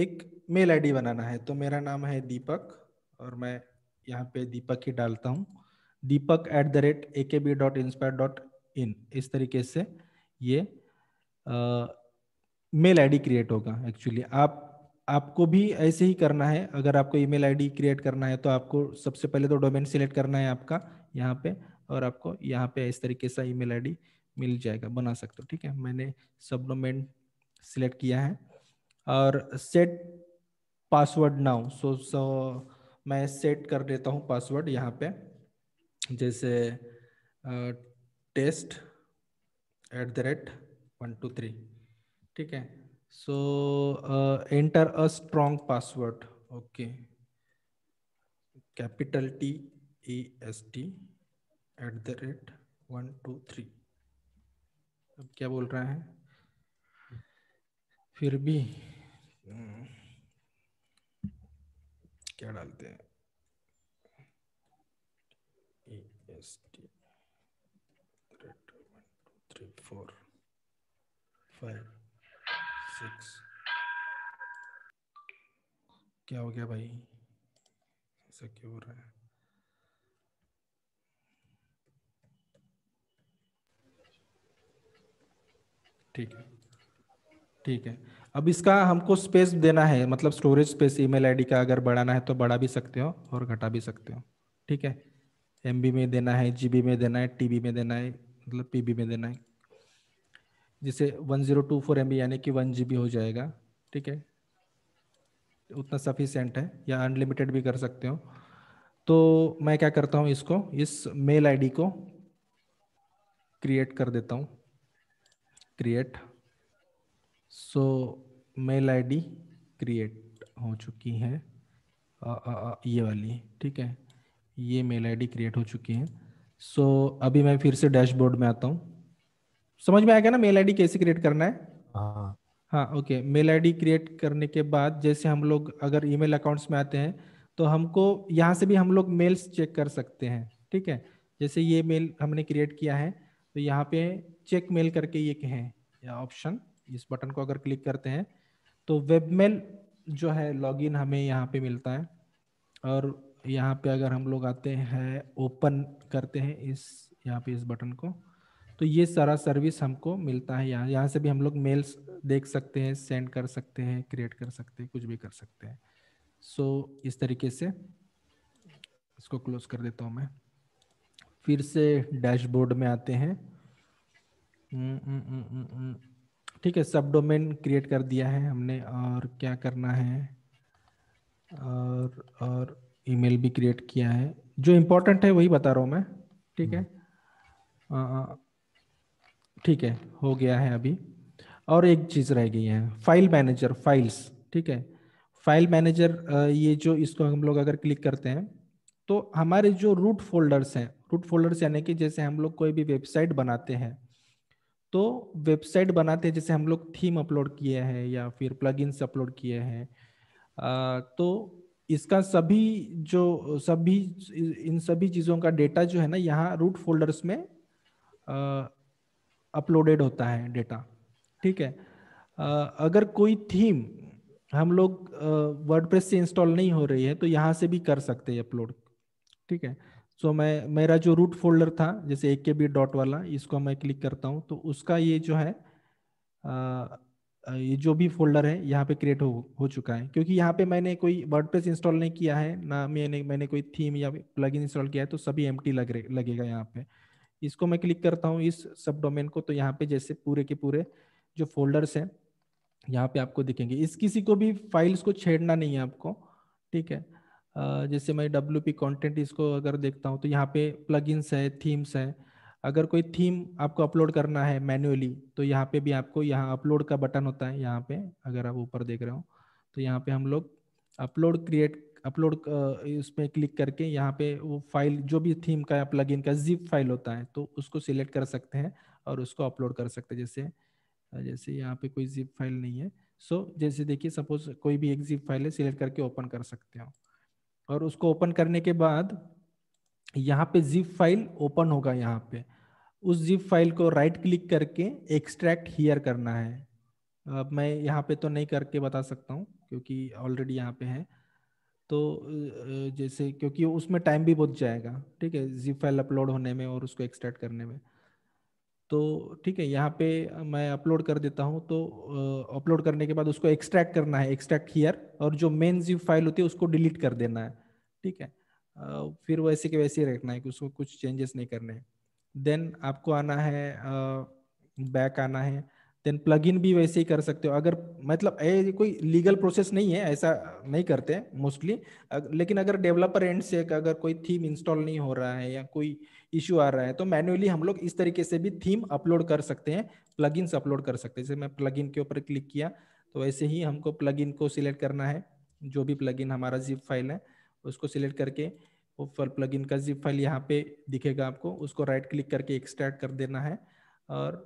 एक मेल आईडी बनाना है तो मेरा नाम है दीपक और मैं यहाँ पे दीपक ही डालता हूँ Deepak at the rate A K B dot inspire dot in इस तरीके से ये मेल आईडी क्रिएट होगा एक्चुअली आप आपको भी ऐसे ही करना है अगर आपको ईमेल आईडी क्रिएट करना है तो आपको सबसे पहले तो डोमेन सिलेक्ट करना है आपका यहाँ पे और आपको यहाँ पे इस तरीके से ईमेल आईडी मिल जाएगा बना सकते हो ठीक है मैंने सब डोमेन सिलेक्ट किया है और set password now so so मैं सेट कर देता हूँ पासवर्ड यहाँ पे जैसे test at the rate one two three ठीक है so enter a strong password okay capital T E S T at the rate one two three अब क्या बोल रहे हैं फिर भी हम्म, क्या डालते हैं just correct one two three four five six. क्या हो गया भाई ऐसा क्यों हो रहा है ठीक है ठीक है अब इसका हमको स्पेस देना है मतलब स्टोरेज स्पेस ईमेल आईडी का अगर बढ़ाना है तो बढ़ा भी सकते हो और घटा भी सकते हो ठीक है एम में देना है जी में देना है टी में देना है मतलब पी में देना है जिसे 1024 जीरो टू फोर एम यानी कि वन जी हो जाएगा ठीक है उतना सफिशेंट है या अनलिमिटेड भी कर सकते हो तो मैं क्या करता हूँ इसको इस मेल आईडी को क्रिएट कर देता हूँ create so mail ID create हो चुकी है आ, आ, आ, ये वाली ठीक है ये मेल आईडी क्रिएट हो चुकी है सो so, अभी मैं फिर से डैशबोर्ड में आता हूँ समझ में आएगा ना मेल आईडी कैसे क्रिएट करना है हाँ, हाँ ओके मेल आईडी क्रिएट करने के बाद जैसे हम लोग अगर ईमेल अकाउंट्स में आते हैं तो हमको यहाँ से भी हम लोग मेल्स चेक कर सकते हैं ठीक है जैसे ये मेल हमने क्रिएट किया है तो यहाँ पे चेक मेल करके ये कहें ऑप्शन इस बटन को अगर क्लिक करते हैं तो वेब मेल जो है लॉगिन हमें यहाँ पे मिलता है और यहाँ पे अगर हम लोग आते हैं ओपन करते हैं इस यहाँ पे इस बटन को तो ये सारा सर्विस हमको मिलता है यहाँ यहाँ से भी हम लोग मेल्स देख सकते हैं सेंड कर सकते हैं क्रिएट कर सकते हैं कुछ भी कर सकते हैं सो so, इस तरीके से इसको क्लोज कर देता हूँ मैं फिर से डैशबोर्ड में आते हैं हम्म, हम्म, हम्म, ठीक है सब डोमेन क्रिएट कर दिया है हमने और क्या करना है और और ईमेल भी क्रिएट किया है जो इम्पोर्टेंट है वही बता रहा हूँ मैं ठीक है हम्म। ठीक है हो गया है अभी और एक चीज़ रह गई है फाइल मैनेजर फाइल्स ठीक है फाइल मैनेजर ये जो इसको हम लोग अगर क्लिक करते हैं तो हमारे जो रूट फोल्डर्स हैं रूट फोल्डर्स यानी कि जैसे हम लोग कोई भी वेबसाइट बनाते हैं तो वेबसाइट बनाते हैं जैसे हम लोग थीम अपलोड किए हैं या फिर प्लगइन्स अपलोड किए हैं तो इसका सभी जो सभी इन सभी चीज़ों का डेटा जो है ना यहाँ रूट फोल्डर्स में अपलोडेड होता है डेटा ठीक है अगर कोई थीम हम लोग वर्डप्रेस से इंस्टॉल नहीं हो रही है तो यहाँ से भी कर सकते हैं अपलोड ठीक है सो so, मैं मेरा जो रूट फोल्डर था जैसे ए के बी डॉट वाला इसको मैं क्लिक करता हूँ तो उसका ये जो है आ, ये जो भी फोल्डर है यहाँ पे क्रिएट हो हो चुका है क्योंकि यहाँ पे मैंने कोई वर्डप्रेस इंस्टॉल नहीं किया है ना मैंने मैंने कोई थीम या प्लगइन इंस्टॉल किया है तो सभी एम लग रहे लगेगा यहाँ पे इसको मैं क्लिक करता हूँ इस सब डोमेन को तो यहाँ पे जैसे पूरे के पूरे जो फोल्डर्स हैं यहाँ पे आपको दिखेंगे इस किसी को भी फाइल्स को छेड़ना नहीं है आपको ठीक है जैसे मैं डब्ल्यू पी इसको अगर देखता हूँ तो यहाँ पे प्लगइन्स है थीम्स है अगर कोई थीम आपको अपलोड करना है मैन्युअली तो यहाँ पे भी आपको यहाँ अपलोड का बटन होता है यहाँ पे अगर आप ऊपर देख रहे हो तो यहाँ पे हम लोग अपलोड क्रिएट अपलोड उस पर क्लिक करके यहाँ पे वो फाइल जो भी थीम का प्लगइन का जिप फाइल होता है तो उसको सिलेक्ट कर सकते हैं और उसको अपलोड कर सकते हैं जैसे जैसे यहाँ पे कोई जिप फाइल नहीं है सो so, जैसे देखिए सपोज कोई भी एक जिप फाइल है सिलेक्ट करके ओपन कर सकते हो और उसको ओपन करने के बाद यहाँ पे जिप फाइल ओपन होगा यहाँ पे उस जिप फाइल को राइट क्लिक करके एक्सट्रैक्ट हियर करना है अब मैं यहाँ पे तो नहीं करके बता सकता हूँ क्योंकि ऑलरेडी यहाँ पे है तो जैसे क्योंकि उसमें टाइम भी बहुत जाएगा ठीक है जिप फाइल अपलोड होने में और उसको एक्सट्रैक्ट करने में तो ठीक है यहाँ पे मैं अपलोड कर देता हूँ तो अपलोड करने के बाद उसको एक्सट्रैक्ट करना है एक्सट्रैक्ट हियर और जो मेन जिप फाइल होती है उसको डिलीट कर देना है ठीक है फिर वैसे के वैसे ही रखना है कि उसको कुछ चेंजेस नहीं करने हैं देन आपको आना है बैक आना है देन प्लग इन भी वैसे ही कर सकते हो अगर मतलब ये कोई लीगल प्रोसेस नहीं है ऐसा नहीं करते मोस्टली लेकिन अगर डेवलपर एंड से अगर कोई थीम इंस्टॉल नहीं हो रहा है या कोई इश्यू आ रहा है तो मैनुअली हम लोग इस तरीके से भी थीम अपलोड कर सकते हैं प्लग अपलोड कर सकते हैं जैसे मैं प्लग के ऊपर क्लिक किया तो वैसे ही हमको प्लग को सिलेक्ट करना है जो भी प्लग हमारा जिप फाइल है उसको सिलेक्ट करके ऊपर प्लग प्लगइन का जिप फाइल यहाँ पे दिखेगा आपको उसको राइट क्लिक करके एक्सट्रैक्ट कर देना है और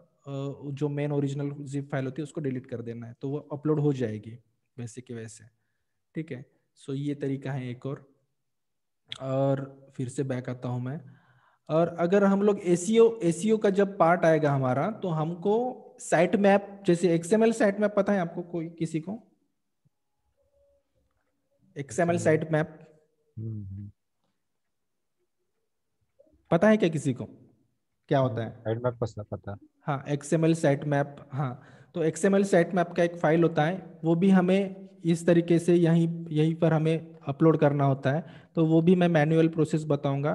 जो मेन ओरिजिनल जिप फाइल होती है उसको डिलीट कर देना है तो वो अपलोड हो जाएगी वैसे के वैसे ठीक है सो ये तरीका है एक और और फिर से बैक आता हूँ मैं और अगर हम लोग ए सी e e का जब पार्ट आएगा हमारा तो हमको साइट मैप जैसे एक्सएमएल साइट मैप पता है आपको कोई किसी को एक्सएमएल साइट मैप पता है क्या किसी को क्या होता है साइट मैप पता हाँ एक्सएमएल मैप हाँ तो एल सेट मैप का एक फाइल होता है वो भी हमें इस तरीके से यहीं यहीं पर हमें अपलोड करना होता है तो वो भी मैं मैनुअल प्रोसेस बताऊंगा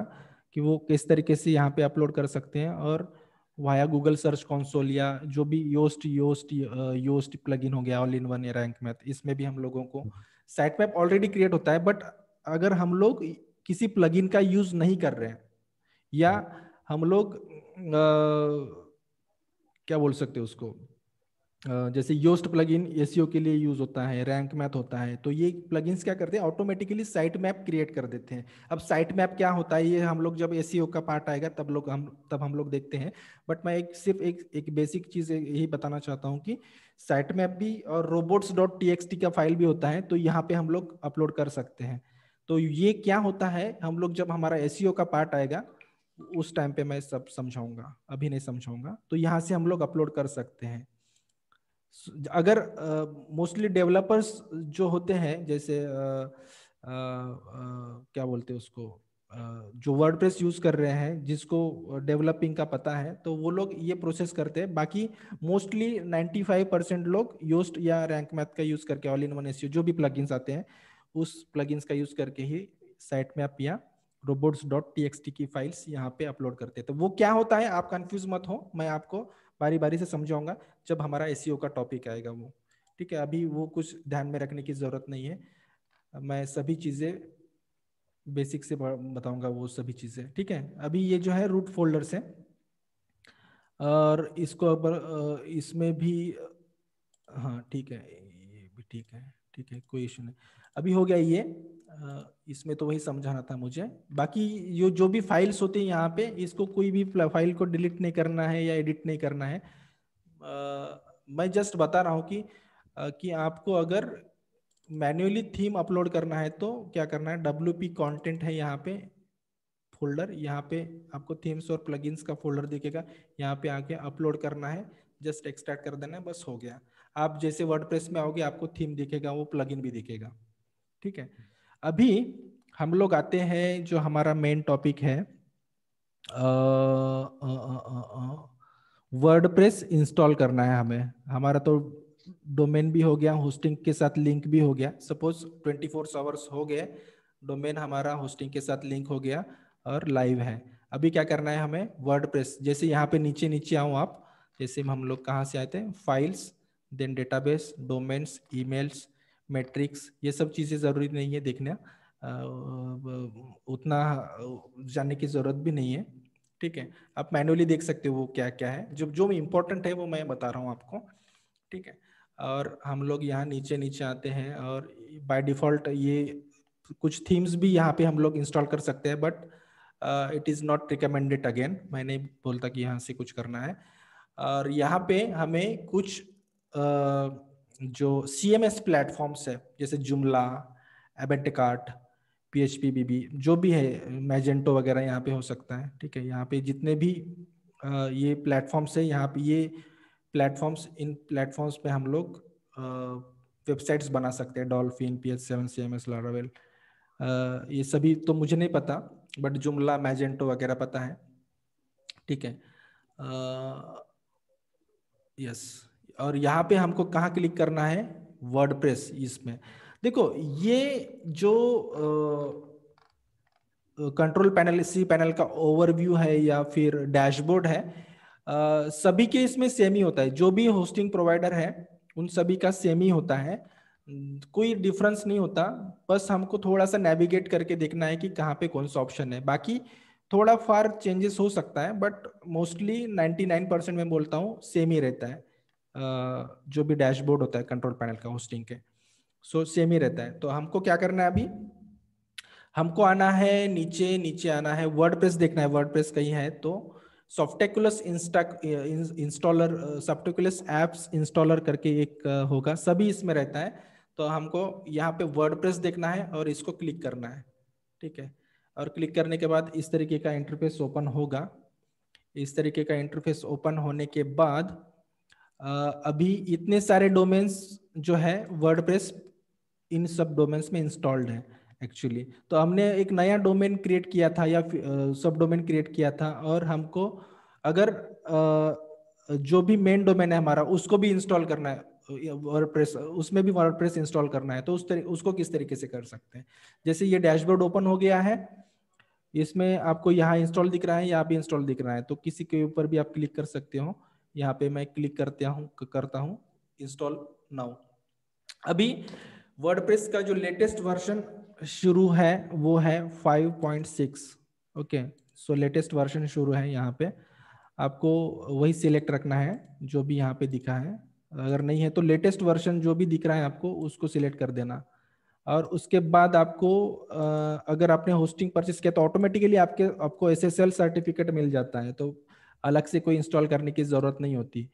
कि वो किस तरीके से यहाँ पे अपलोड कर सकते हैं और वाया गूगल सर्च कंसोल या जो भी योस्ट योस्ट योस्ट प्लग हो गया all in one Rank Math इसमें भी हम लोगों को साइट मैप ऑलरेडी क्रिएट होता है बट अगर हम लोग किसी प्लगइन का यूज नहीं कर रहे हैं या हम लोग आ, क्या बोल सकते हैं उसको जैसे योस्ट प्लगइन एसईओ के लिए यूज होता है रैंक मैथ होता है तो ये प्लगइन्स क्या करते हैं ऑटोमेटिकली साइट मैप क्रिएट कर देते हैं अब साइट मैप क्या होता है ये हम लोग जब एसईओ e का पार्ट आएगा तब लोग हम तब हम लोग देखते हैं बट मैं एक सिर्फ एक एक बेसिक चीज यही बताना चाहता हूँ कि साइट मैप भी और रोबोट्स डॉट टी का फाइल भी होता है तो यहाँ पे हम लोग अपलोड कर सकते हैं तो ये क्या होता है हम लोग जब हमारा एस e का पार्ट आएगा उस टाइम पे मैं सब समझाऊंगा अभी नहीं समझाऊंगा तो यहाँ से हम लोग अपलोड कर सकते हैं अगर मोस्टली uh, डेवलपर्स जो होते हैं जैसे uh, uh, क्या बोलते हैं उसको जो वर्ड प्रेस यूज कर रहे हैं जिसको डेवलपिंग का पता है तो वो लोग ये प्रोसेस करते हैं बाकी मोस्टली 95 परसेंट लोग योस्ट या रैंक मैथ का यूज करके ऑल इन वन एस जो भी प्लगइन्स आते हैं उस प्लगइन्स का यूज करके ही साइट में आप या robots dot T X T की फाइल्स यहाँ पे अपलोड करते हैं तो वो क्या होता है आप कंफ्यूज मत हो मैं आपको बारी बारी से समझाऊंगा जब हमारा एस e का टॉपिक आएगा वो ठीक है अभी वो कुछ ध्यान में रखने की ज़रूरत नहीं है मैं सभी चीज़ें बेसिक से बताऊंगा वो सभी चीज़ें ठीक है अभी ये जो है रूट फोल्डर्स है और इसको अगर इसमें भी हाँ ठीक है ये भी ठीक है ठीक है कोई इशू नहीं अभी हो गया ये इसमें तो वही समझाना था मुझे बाकी ये जो भी फाइल्स होती है यहाँ पे इसको कोई भी फाइल को डिलीट नहीं करना है या एडिट नहीं करना है आ, मैं जस्ट बता रहा हूँ कि आ, कि आपको अगर मैन्युअली थीम अपलोड करना है तो क्या करना है डब्ल्यू पी कॉन्टेंट है यहाँ पे फोल्डर यहाँ पे आपको थीम्स और प्लगइन्स का फोल्डर दिखेगा यहाँ पे आके अपलोड करना है जस्ट एक्सट्रैक्ट कर देना है बस हो गया आप जैसे वर्डप्रेस में आओगे आपको थीम दिखेगा वो प्लगइन भी दिखेगा ठीक है अभी हम लोग आते हैं जो हमारा मेन टॉपिक है वर्ड प्रेस इंस्टॉल करना है हमें हमारा तो डोमेन भी हो गया होस्टिंग के साथ लिंक भी हो गया सपोज 24 फोर आवर्स हो गए डोमेन हमारा होस्टिंग के साथ लिंक हो गया और लाइव है अभी क्या करना है हमें वर्ड प्रेस जैसे यहाँ पे नीचे नीचे आऊँ आप जैसे हम लोग कहाँ से आए थे files then database domains emails matrix ये सब चीज़ें ज़रूरी नहीं है देखना उतना जानने की ज़रूरत भी नहीं है ठीक है आप मैनुअली देख सकते हो वो क्या क्या है जो जो भी इम्पोर्टेंट है वो मैं बता रहा हूँ आपको ठीक है और हम लोग यहाँ नीचे नीचे आते हैं और बाय डिफ़ॉल्ट ये कुछ थीम्स भी यहाँ पे हम लोग इंस्टॉल कर सकते हैं but it is not recommended again मैं नहीं बोलता कि यहाँ से कुछ करना है और यहाँ पे हमें कुछ uh, जो सी एम एस प्लेटफॉर्म्स है जैसे जुमला एबेटिकार्ट P H P B B जो भी है मैजेंटो वगैरह यहाँ पे हो सकता है ठीक है यहाँ पे जितने भी ये प्लेटफॉर्म्स है यहाँ पे ये प्लेटफॉर्म्स इन प्लेटफॉर्म्स पे हम लोग वेबसाइट्स बना सकते हैं Dolphin P H seven C M S Laravel ये सभी तो मुझे नहीं पता बट जुमला मैजेंटो वगैरह पता है ठीक है यस और यहाँ पे हमको कहाँ क्लिक करना है वर्ड इसमें देखो ये जो कंट्रोल पैनल सी पैनल का ओवरव्यू है या फिर डैशबोर्ड है आ, सभी के इसमें सेम ही होता है जो भी होस्टिंग प्रोवाइडर है उन सभी का सेम ही होता है कोई डिफरेंस नहीं होता बस हमको थोड़ा सा नेविगेट करके देखना है कि कहाँ पे कौन सा ऑप्शन है बाकी थोड़ा फार चेंजेस हो सकता है बट मोस्टली 99 परसेंट मैं बोलता हूँ सेम ही रहता है जो भी डैशबोर्ड होता है कंट्रोल पैनल का होस्टिंग के सो सेम ही रहता है तो हमको क्या करना है अभी हमको आना है नीचे नीचे आना है वर्ड देखना है वर्ड कहीं है तो Softaculous insta installer Softaculous apps installer करके एक होगा सभी इसमें रहता है तो हमको यहाँ पे वर्ड देखना है और इसको क्लिक करना है ठीक है और क्लिक करने के बाद इस तरीके का इंटरफेस ओपन होगा इस तरीके का इंटरफेस ओपन होने के बाद अभी इतने सारे डोमेन्स जो है वर्ड इन सब डोमेन्स में इंस्टॉल्ड है एक्चुअली तो हमने एक नया डोमेन क्रिएट किया था या सब डोमेन क्रिएट किया था और हमको अगर जो भी मेन डोमेन है हमारा उसको भी इंस्टॉल करना है वर्डप्रेस उसमें भी वर्डप्रेस इंस्टॉल करना है तो उस तरीके उसको किस तरीके से कर सकते हैं जैसे ये डैशबोर्ड ओपन हो गया है इसमें आपको यहाँ इंस्टॉल दिख रहा है या भी इंस्टॉल दिख रहा है तो किसी के ऊपर भी आप क्लिक कर सकते हो यहाँ पे मैं क्लिक करते हूँ करता हूँ इंस्टॉल नाउ अभी वर्डप्रेस का जो लेटेस्ट वर्जन शुरू है वो है 5.6 ओके सो लेटेस्ट वर्जन शुरू है यहाँ पे आपको वही सिलेक्ट रखना है जो भी यहाँ पे दिखा है अगर नहीं है तो लेटेस्ट वर्जन जो भी दिख रहा है आपको उसको सिलेक्ट कर देना और उसके बाद आपको अगर आपने होस्टिंग परचेस किया तो ऑटोमेटिकली आपके आपको एस सर्टिफिकेट मिल जाता है तो अलग से कोई इंस्टॉल करने की ज़रूरत नहीं होती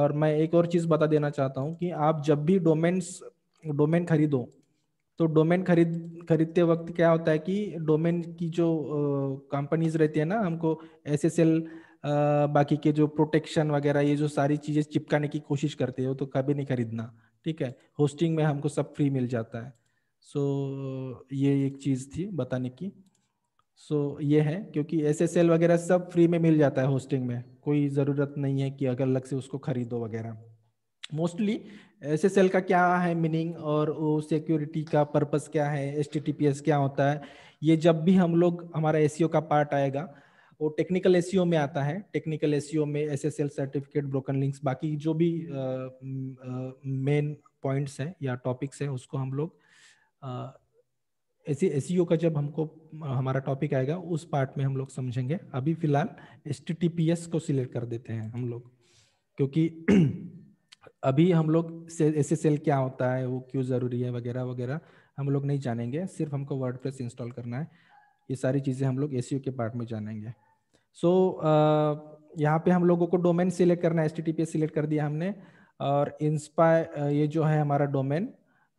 और मैं एक और चीज़ बता देना चाहता हूँ कि आप जब भी डोमेन्स डोमेन खरीदो तो डोमेन खरीद खरीदते वक्त क्या होता है कि डोमेन की जो कंपनीज रहती है ना हमको एस एस एल बाकी के जो प्रोटेक्शन वगैरह ये जो सारी चीज़ें चिपकाने की कोशिश करते हो तो कभी नहीं खरीदना ठीक है होस्टिंग में हमको सब फ्री मिल जाता है सो so, ये एक चीज़ थी बताने की सो so, ये है क्योंकि एस वगैरह सब फ्री में मिल जाता है होस्टिंग में कोई ज़रूरत नहीं है कि अगर अलग से उसको खरीदो वगैरह मोस्टली एस का क्या है मीनिंग और वो सिक्योरिटी का पर्पस क्या है एस क्या होता है ये जब भी हम लोग हमारा एस e का पार्ट आएगा वो टेक्निकल एस e में आता है टेक्निकल एस e में एस सर्टिफिकेट ब्रोकन लिंक्स बाकी जो भी मेन पॉइंट्स हैं या टॉपिक्स हैं उसको हम लोग ऐसी एस का जब हमको हमारा टॉपिक आएगा उस पार्ट में हम लोग समझेंगे अभी फिलहाल एस को सिलेक्ट कर देते हैं हम लोग क्योंकि [CLEARS THROAT] अभी हम लोग एस एस क्या होता है वो क्यों ज़रूरी है वगैरह वगैरह हम लोग नहीं जानेंगे सिर्फ हमको वर्ड इंस्टॉल करना है ये सारी चीज़ें हम लोग एस e के पार्ट में जानेंगे सो so, यहाँ पे हम लोगों को डोमेन सिलेक्ट करना है एस सिलेक्ट कर दिया हमने और इंस्पायर ये जो है हमारा डोमेन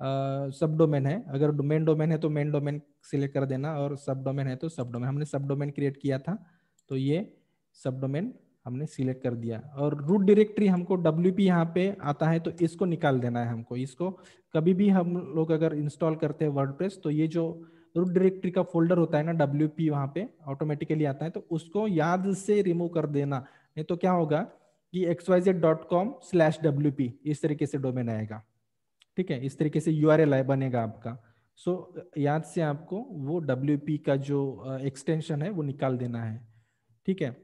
सब डोमेन है अगर मेन डोमेन है तो मेन डोमेन सिलेक्ट कर देना और सब डोमेन है तो सब डोमेन हमने सब डोमेन क्रिएट किया था तो ये सब डोमेन हमने सिलेक्ट कर दिया और रूट डायरेक्टरी हमको डब्ल्यू पी यहाँ पे आता है तो इसको निकाल देना है हमको इसको कभी भी हम लोग अगर इंस्टॉल करते हैं वर्डप्रेस तो ये जो रूट डायरेक्टरी का फोल्डर होता है ना डब्ल्यू पी वहाँ पे ऑटोमेटिकली आता है तो उसको याद से रिमूव कर देना नहीं तो क्या होगा कि X Y Z dot com slash W P इस तरीके से डोमेन आएगा ठीक है इस तरीके से यू आर बनेगा आपका सो so, याद से आपको वो डब्ल्यू का जो एक्सटेंशन है वो निकाल देना है ठीक है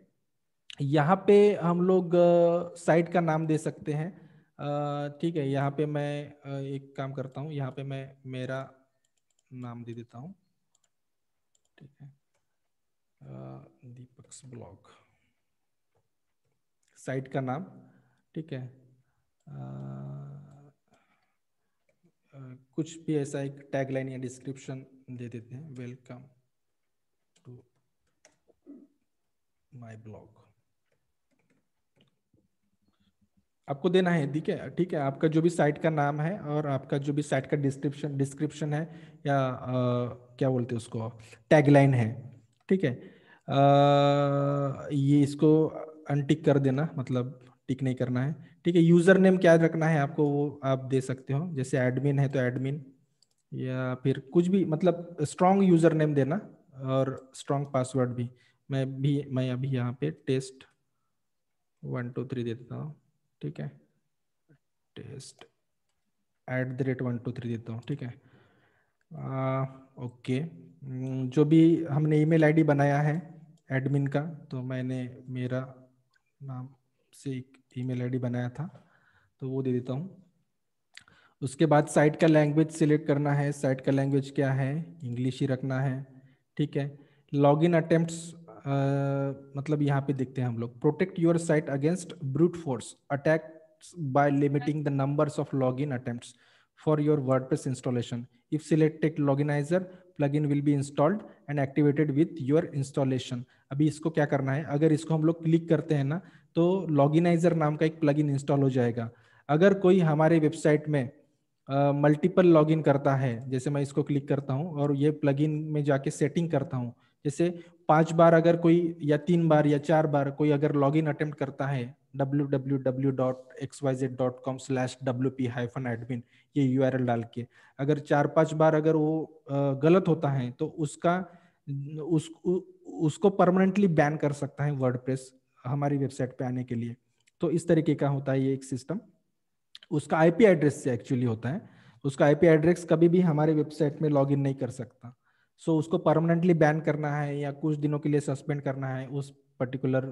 यहाँ पे हम लोग साइट का नाम दे सकते हैं ठीक है यहाँ पे मैं एक काम करता हूँ यहाँ पे मैं मेरा नाम दे देता हूँ ठीक है दीपक्स ब्लॉग साइट का नाम ठीक है आ, कुछ भी ऐसा एक टैगलाइन या डिस्क्रिप्शन दे देते हैं वेलकम टू माय ब्लॉग आपको देना है ठीक है ठीक है आपका जो भी साइट का नाम है और आपका जो भी साइट का डिस्क्रिप्शन डिस्क्रिप्शन है या आ, क्या बोलते हैं उसको टैगलाइन है ठीक है आ, ये इसको अनटिक कर देना मतलब टिक नहीं करना है ठीक है यूजर नेम क्या रखना है आपको वो आप दे सकते हो जैसे एडमिन है तो एडमिन या फिर कुछ भी मतलब स्ट्रॉन्ग यूजर नेम देना और स्ट्रॉन्ग पासवर्ड भी मैं भी मैं अभी यहाँ पे टेस्ट वन टू थ्री दे देता हूँ ठीक है test at the rate one two three देता हूँ ठीक है आ, ओके हम्म, जो भी हमने ईमेल आईडी बनाया है एडमिन का तो मैंने मेरा नाम से एक ईमेल आईडी बनाया था तो वो दे देता हूँ उसके बाद साइट का लैंग्वेज सिलेक्ट करना है साइट का लैंग्वेज क्या है इंग्लिश ही रखना है ठीक है लॉग इन अटेम्प्ट मतलब यहाँ पे देखते हैं हम लोग protect your site against brute force attack by limiting the numbers of login attempts for installation if selected Loginizer plugin will be installed and activated with your installation अभी इसको क्या करना है अगर इसको हम लोग क्लिक करते हैं ना तो लॉगिनाइजर नाम का एक प्लगइन इंस्टॉल हो जाएगा अगर कोई हमारे वेबसाइट में मल्टीपल uh, लॉगिन करता है जैसे मैं इसको क्लिक करता हूँ और ये प्लगइन में जाके सेटिंग करता हूँ जैसे पांच बार अगर कोई या तीन बार या चार बार कोई अगर लॉगिन अटेम्प्ट करता है www.xyz.com/wp-admin ये यूआरएल डाल के अगर चार पांच बार अगर वो गलत होता है तो उसका उस, उसको परमानेंटली बैन कर सकता है वर्डप्रेस हमारी वेबसाइट पे आने के लिए तो इस तरीके का होता है ये एक सिस्टम उसका आईपी एड्रेस से एक्चुअली होता है उसका आईपी एड्रेस कभी भी हमारे वेबसाइट में इन नहीं कर सकता सो उसको परमानेंटली बैन करना है या कुछ दिनों के लिए सस्पेंड करना है उस पर्टिकुलर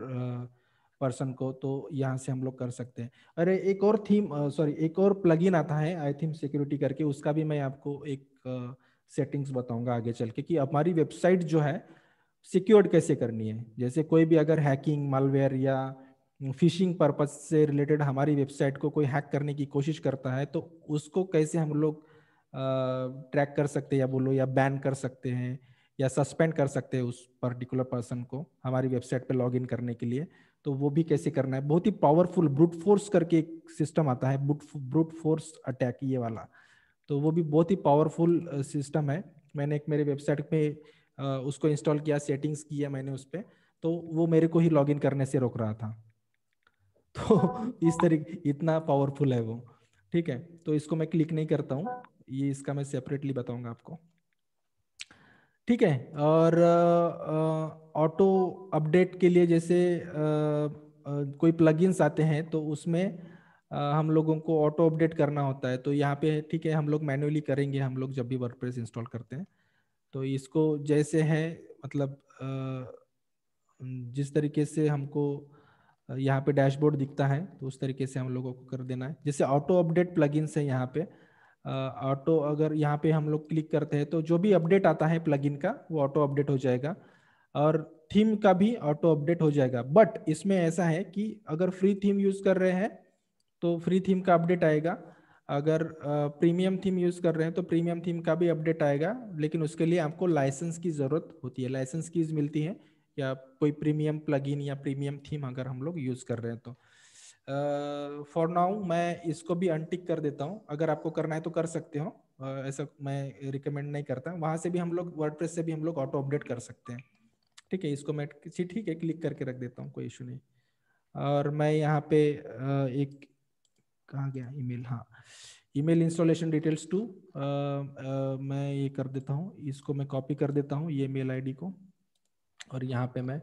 पर्सन को तो यहाँ से हम लोग कर सकते हैं अरे एक और थीम सॉरी एक और प्लगइन आता है आई थीम सिक्योरिटी करके उसका भी मैं आपको एक सेटिंग्स बताऊंगा आगे चल के कि हमारी वेबसाइट जो है सिक्योर्ड कैसे करनी है जैसे कोई भी अगर हैकिंग मालवेयर या फिशिंग पर्पज से रिलेटेड हमारी वेबसाइट को कोई हैक करने की कोशिश करता है तो उसको कैसे हम लोग ट्रैक कर सकते हैं या बोलो या बैन कर सकते हैं या सस्पेंड कर सकते हैं उस पर्टिकुलर पर्सन को हमारी वेबसाइट पे लॉग करने के लिए तो वो भी कैसे करना है बहुत ही पावरफुल ब्रूट फोर्स करके एक सिस्टम आता है ब्रूट ब्रूट फोर्स अटैक ये वाला तो वो भी बहुत ही पावरफुल सिस्टम है मैंने एक मेरे वेबसाइट पे उसको इंस्टॉल किया सेटिंग्स किया मैंने उस पर तो वो मेरे को ही इन करने से रोक रहा था तो इस तरीके इतना पावरफुल है वो ठीक है तो इसको मैं क्लिक नहीं करता हूँ ये इसका मैं सेपरेटली बताऊंगा आपको ठीक है और ऑटो अपडेट के लिए जैसे आ, आ, कोई प्लगइन्स आते हैं तो उसमें आ, हम लोगों को ऑटो अपडेट करना होता है तो यहाँ पे ठीक है हम लोग मैन्युअली करेंगे हम लोग जब भी वर्डप्रेस इंस्टॉल करते हैं तो इसको जैसे है मतलब जिस तरीके से हमको यहाँ पे डैशबोर्ड दिखता है तो उस तरीके से हम लोगों को कर देना है जैसे ऑटो अपडेट प्लगइन्स है यहाँ पे ऑटो अगर यहाँ पे हम लोग क्लिक करते हैं तो जो भी अपडेट आता है प्लगइन का वो ऑटो अपडेट हो जाएगा और थीम का भी ऑटो अपडेट हो जाएगा बट इसमें ऐसा है कि अगर फ्री थीम यूज कर रहे हैं तो फ्री थीम का अपडेट आएगा अगर प्रीमियम थीम यूज कर रहे हैं तो प्रीमियम थीम का भी अपडेट आएगा लेकिन उसके लिए आपको लाइसेंस की जरूरत होती है लाइसेंस कीज मिलती है या कोई प्रीमियम प्लगइन या प्रीमियम थीम अगर हम लोग यूज कर रहे हैं तो फॉर uh, नाउ मैं इसको भी अनटिक कर देता हूँ अगर आपको करना है तो कर सकते हो uh, ऐसा मैं रिकमेंड नहीं करता वहां से भी हम लोग वर्ड से भी हम लोग ऑटो अपडेट कर सकते हैं ठीक है इसको मैं ठीक है क्लिक करके रख देता हूँ कोई इशू नहीं और मैं यहाँ पे एक कहाँ गया ईमेल हाँ ईमेल इंस्टॉलेशन डिटेल्स टू मैं ये कर देता हूँ इसको मैं कॉपी कर देता हूँ ये मेल आईडी को और यहाँ पे मैं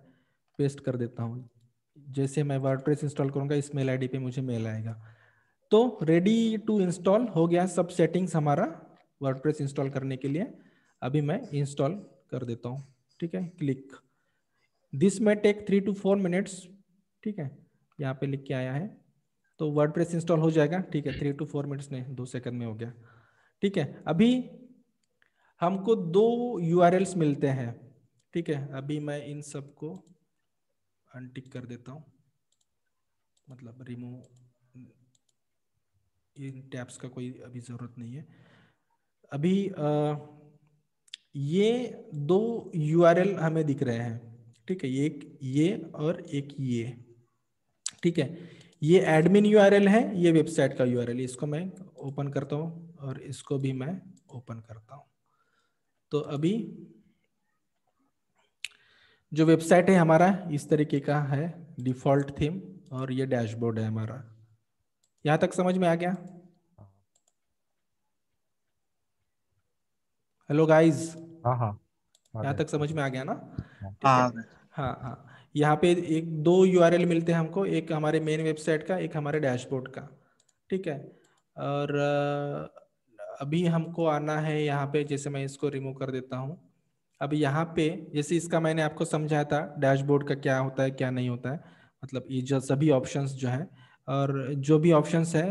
पेस्ट कर देता हूँ जैसे मैं वर्डप्रेस इंस्टॉल करूँगा इस मेल आईडी पे मुझे मेल आएगा तो रेडी टू इंस्टॉल हो गया सब सेटिंग्स हमारा वर्डप्रेस इंस्टॉल करने के लिए अभी मैं इंस्टॉल कर देता हूँ ठीक है click this may take three to four minutes ठीक है यहाँ पे लिख के आया है तो वर्ड इंस्टॉल हो जाएगा ठीक है थ्री टू फोर मिनट्स नहीं दो सेकंड में हो गया ठीक है अभी हमको दो यू मिलते हैं ठीक है अभी मैं इन सबको अनटिक कर देता हूँ मतलब रिमूव इन टैब्स का कोई अभी ज़रूरत नहीं है अभी आ, ये दो यू हमें दिख रहे हैं ठीक है एक ये और एक ये ठीक है ये एडमिन यूआरएल है ये वेबसाइट का यूआरएल है इसको मैं ओपन करता हूँ और इसको भी मैं ओपन करता हूँ तो अभी जो वेबसाइट है हमारा इस तरीके का है डिफॉल्ट थीम और ये डैशबोर्ड है हमारा यहाँ तक समझ में आ गया हेलो गाइस हाँ हाँ यहाँ तक समझ में आ गया ना हाँ हाँ हाँ यहाँ पे एक दो यू मिलते हैं हमको एक हमारे मेन वेबसाइट का एक हमारे डैशबोर्ड का ठीक है और अभी हमको आना है यहाँ पे जैसे मैं इसको रिमूव कर देता हूँ अब यहाँ पे जैसे इसका मैंने आपको समझाया था डैशबोर्ड का क्या होता है क्या नहीं होता है मतलब ये जो सभी ऑप्शंस जो हैं और जो भी ऑप्शंस है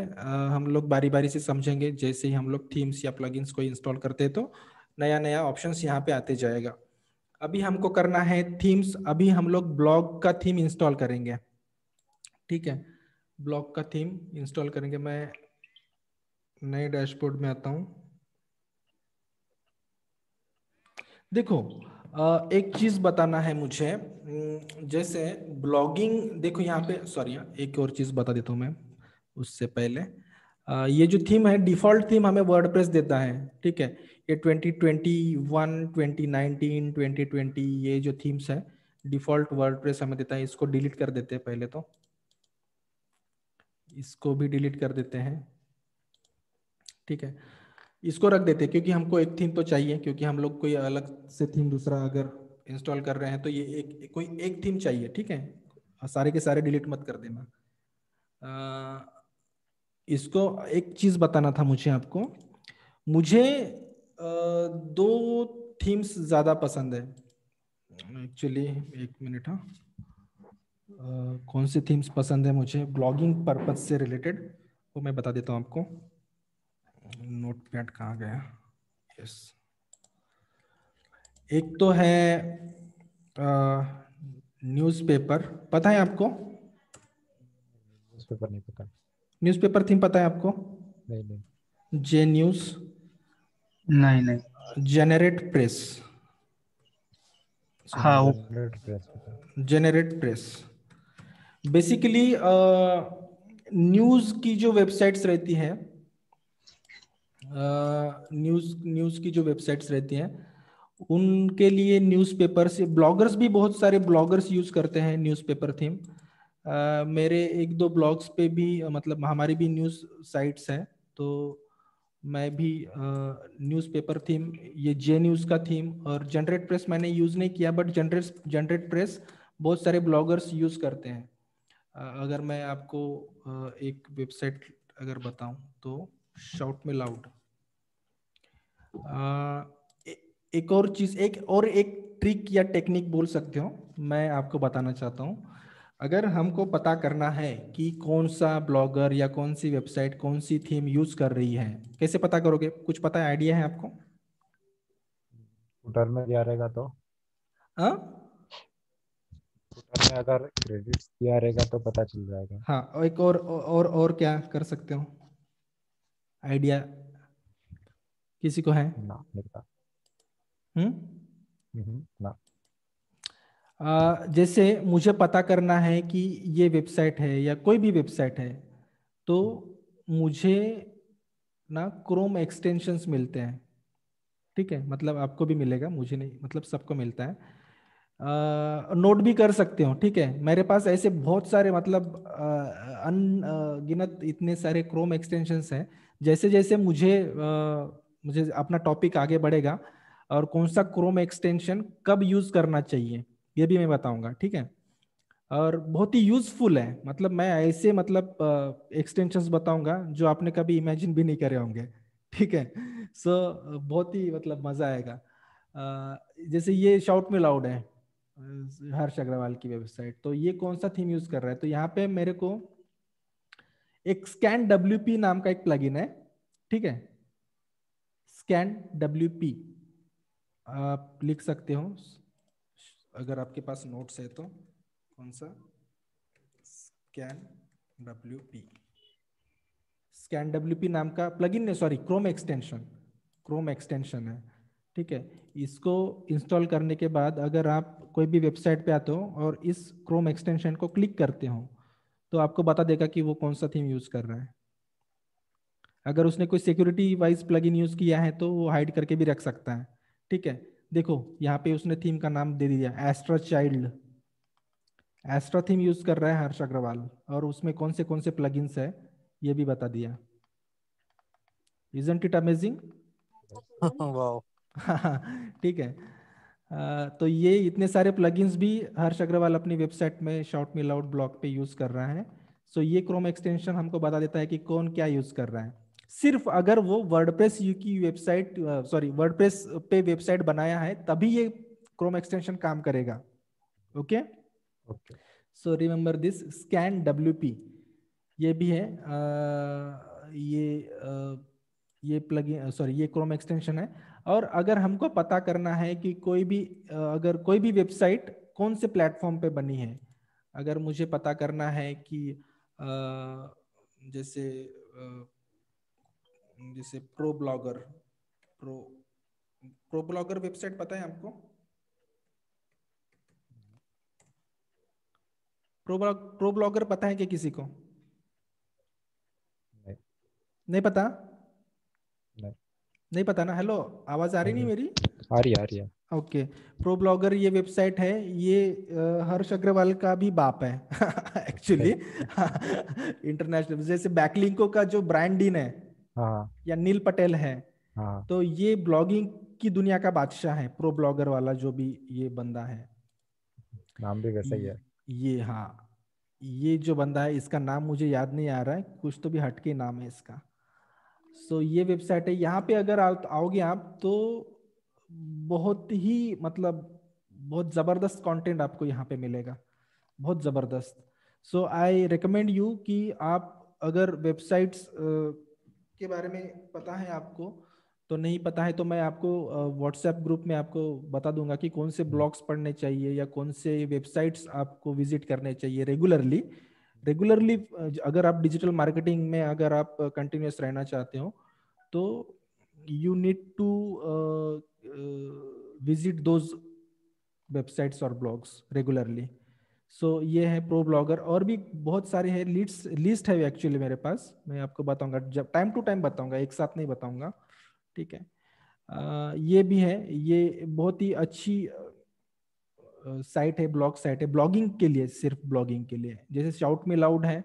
हम लोग बारी बारी से समझेंगे जैसे ही हम लोग थीम्स या प्लगइन्स को इंस्टॉल करते हैं तो नया नया ऑप्शंस यहाँ पे आते जाएगा अभी हमको करना है थीम्स अभी हम लोग ब्लॉग का थीम इंस्टॉल करेंगे ठीक है ब्लॉग का थीम इंस्टॉल करेंगे मैं नए डैशबोर्ड में आता हूं देखो एक चीज बताना है मुझे जैसे ब्लॉगिंग देखो यहाँ पे सॉरी एक और चीज बता देता हूँ मैं उससे पहले ये जो थीम है डिफॉल्ट थीम हमें वर्डप्रेस देता है ठीक है ये 2021, 2019, 2020 ये जो थीम्स है डिफॉल्ट वर्ल्ड प्रेस हमें देता है इसको डिलीट कर देते हैं पहले तो इसको भी डिलीट कर देते हैं ठीक है इसको रख देते हैं क्योंकि हमको एक थीम तो चाहिए क्योंकि हम लोग कोई अलग से थीम दूसरा अगर इंस्टॉल कर रहे हैं तो ये एक कोई एक थीम चाहिए ठीक है सारे के सारे डिलीट मत कर देना आ, इसको एक चीज़ बताना था मुझे आपको मुझे दो थीम्स ज्यादा पसंद है एक्चुअली एक मिनट हाँ कौन से थीम्स पसंद है मुझे ब्लॉगिंग पर्पज से रिलेटेड वो मैं बता देता हूँ आपको नोट पैड कहाँ गया यस एक तो है न्यूज़पेपर पता है आपको न्यूज़पेपर नहीं पता न्यूज़पेपर थीम पता है आपको नहीं नहीं जे न्यूज़ नहीं नहीं प्रेस हाँ जेनरेट प्रेस बेसिकली न्यूज की जो वेबसाइट्स रहती है न्यूज न्यूज की जो वेबसाइट्स रहती हैं उनके लिए न्यूज़पेपर से ब्लॉगर्स भी बहुत सारे ब्लॉगर्स यूज करते हैं न्यूज़पेपर थीम uh, मेरे एक दो ब्लॉग्स पे भी मतलब हमारी भी न्यूज़ साइट्स हैं तो मैं भी न्यूज़पेपर थीम ये जे न्यूज़ का थीम और जनरेट प्रेस मैंने यूज़ नहीं किया बट जनरेट जनरेट प्रेस बहुत सारे ब्लॉगर्स यूज़ करते हैं अगर मैं आपको एक वेबसाइट अगर बताऊं तो शॉर्ट में लाउड एक और चीज़ एक और एक ट्रिक या टेक्निक बोल सकते हो मैं आपको बताना चाहता हूँ अगर हमको पता करना है कि कौन सा ब्लॉगर या कौन सी वेबसाइट कौन सी थीम यूज कर रही है कैसे पता करोगे कुछ पता है आइडिया है आपको फुटर में दिया रहेगा तो हाँ में अगर क्रेडिट्स दिया रहेगा तो पता चल जाएगा हाँ और एक और और और क्या कर सकते हो आइडिया किसी को है ना हम्म? हम्म ना जैसे मुझे पता करना है कि ये वेबसाइट है या कोई भी वेबसाइट है तो मुझे ना क्रोम एक्सटेंशंस मिलते हैं ठीक है मतलब आपको भी मिलेगा मुझे नहीं मतलब सबको मिलता है नोट भी कर सकते हो ठीक है मेरे पास ऐसे बहुत सारे मतलब अनगिनत इतने सारे क्रोम एक्सटेंशंस हैं जैसे जैसे मुझे आ, मुझे अपना टॉपिक आगे बढ़ेगा और कौन सा क्रोम एक्सटेंशन कब यूज़ करना चाहिए ये भी मैं बताऊंगा ठीक है और बहुत ही यूजफुल है मतलब मैं ऐसे मतलब एक्सटेंशंस बताऊंगा जो आपने कभी इमेजिन भी नहीं करे होंगे ठीक है सो so, बहुत ही मतलब मजा आएगा uh, जैसे ये शॉर्ट में लाउड है हर्ष अग्रवाल की वेबसाइट तो ये कौन सा थीम यूज कर रहा है तो यहाँ पे मेरे को एक स्कैन डब्ल्यू नाम का एक प्लग है ठीक है स्कैन डब्ल्यू आप लिख सकते हो अगर आपके पास नोट्स है तो कौन सा scan W P scan W P नाम का प्लगइन इन sorry Chrome extension Chrome extension है ठीक है इसको इंस्टॉल करने के बाद अगर आप कोई भी वेबसाइट पे आते हो और इस क्रोम एक्सटेंशन को क्लिक करते हो तो आपको बता देगा कि वो कौन सा थीम यूज़ कर रहा है अगर उसने कोई सिक्योरिटी वाइज प्लगइन यूज़ किया है तो वो हाइड करके भी रख सकता है ठीक है देखो यहाँ पे उसने थीम का नाम दे दिया Astra child Astra theme use कर रहा है हर्ष अग्रवाल और उसमें कौन से कौन से प्लगइन्स है ये भी बता दिया इजेंट इट अमेजिंग ठीक है आ, तो ये इतने सारे प्लग भी हर्ष अग्रवाल अपनी वेबसाइट में शॉर्ट मिल आउट ब्लॉग पे यूज कर रहा है सो so ये क्रोम एक्सटेंशन हमको बता देता है कि कौन क्या यूज कर रहा है सिर्फ अगर वो वर्डप्रेस यू की वेबसाइट सॉरी वर्डप्रेस पे वेबसाइट बनाया है तभी ये क्रोम एक्सटेंशन काम करेगा okay so remember this scan P ये भी है आ, ये आ, ये प्लग सॉरी ये क्रोम एक्सटेंशन है और अगर हमको पता करना है कि कोई भी अगर कोई भी वेबसाइट कौन से प्लेटफॉर्म पे बनी है अगर मुझे पता करना है कि आ, जैसे जैसे pro blogger pro pro blogger website पता है आपको प्रो ब्लॉग प्रो ब्लॉगर पता है क्या किसी को नहीं, नहीं पता नहीं नहीं पता ना हेलो आवाज आ रही नहीं मेरी आ रही आ रही है ओके प्रो ब्लॉगर ये वेबसाइट है ये हर्ष अग्रवाल का भी बाप है एक्चुअली [LAUGHS] इंटरनेशनल [LAUGHS] [LAUGHS] जैसे बैकलिंको का जो ब्रांड इन है हाँ या नील पटेल है हाँ तो ये ब्लॉगिंग की दुनिया का बादशाह है प्रो ब्लॉगर वाला जो भी ये बंदा है नाम भी वैसा ही है ये हाँ ये जो बंदा है इसका नाम मुझे याद नहीं आ रहा है कुछ तो भी हटके नाम है इसका सो so, ये वेबसाइट है यहाँ पे अगर आओगे आप तो बहुत ही मतलब बहुत ज़बरदस्त कंटेंट आपको यहाँ पे मिलेगा बहुत ज़बरदस्त सो आई रिकमेंड यू कि आप अगर वेबसाइट्स के बारे में पता है आपको तो नहीं पता है तो मैं आपको व्हाट्सएप ग्रुप में आपको बता दूंगा कि कौन से ब्लॉग्स पढ़ने चाहिए या कौन से वेबसाइट्स आपको विजिट करने चाहिए रेगुलरली रेगुलरली अगर आप डिजिटल मार्केटिंग में अगर आप कंटिन्यूस रहना चाहते हो तो you need to visit those websites और ब्लॉग्स रेगुलरली सो so, ये है प्रो ब्लॉगर और भी बहुत सारे हैं लिस्ट लिस्ट है एक्चुअली मेरे पास मैं आपको बताऊंगा जब टाइम टू टाइम बताऊंगा एक साथ नहीं बताऊंगा ठीक है आ, ये भी है ये बहुत ही अच्छी साइट है ब्लॉग साइट है ब्लॉगिंग के लिए सिर्फ ब्लॉगिंग के लिए जैसे शाउट में लाउड है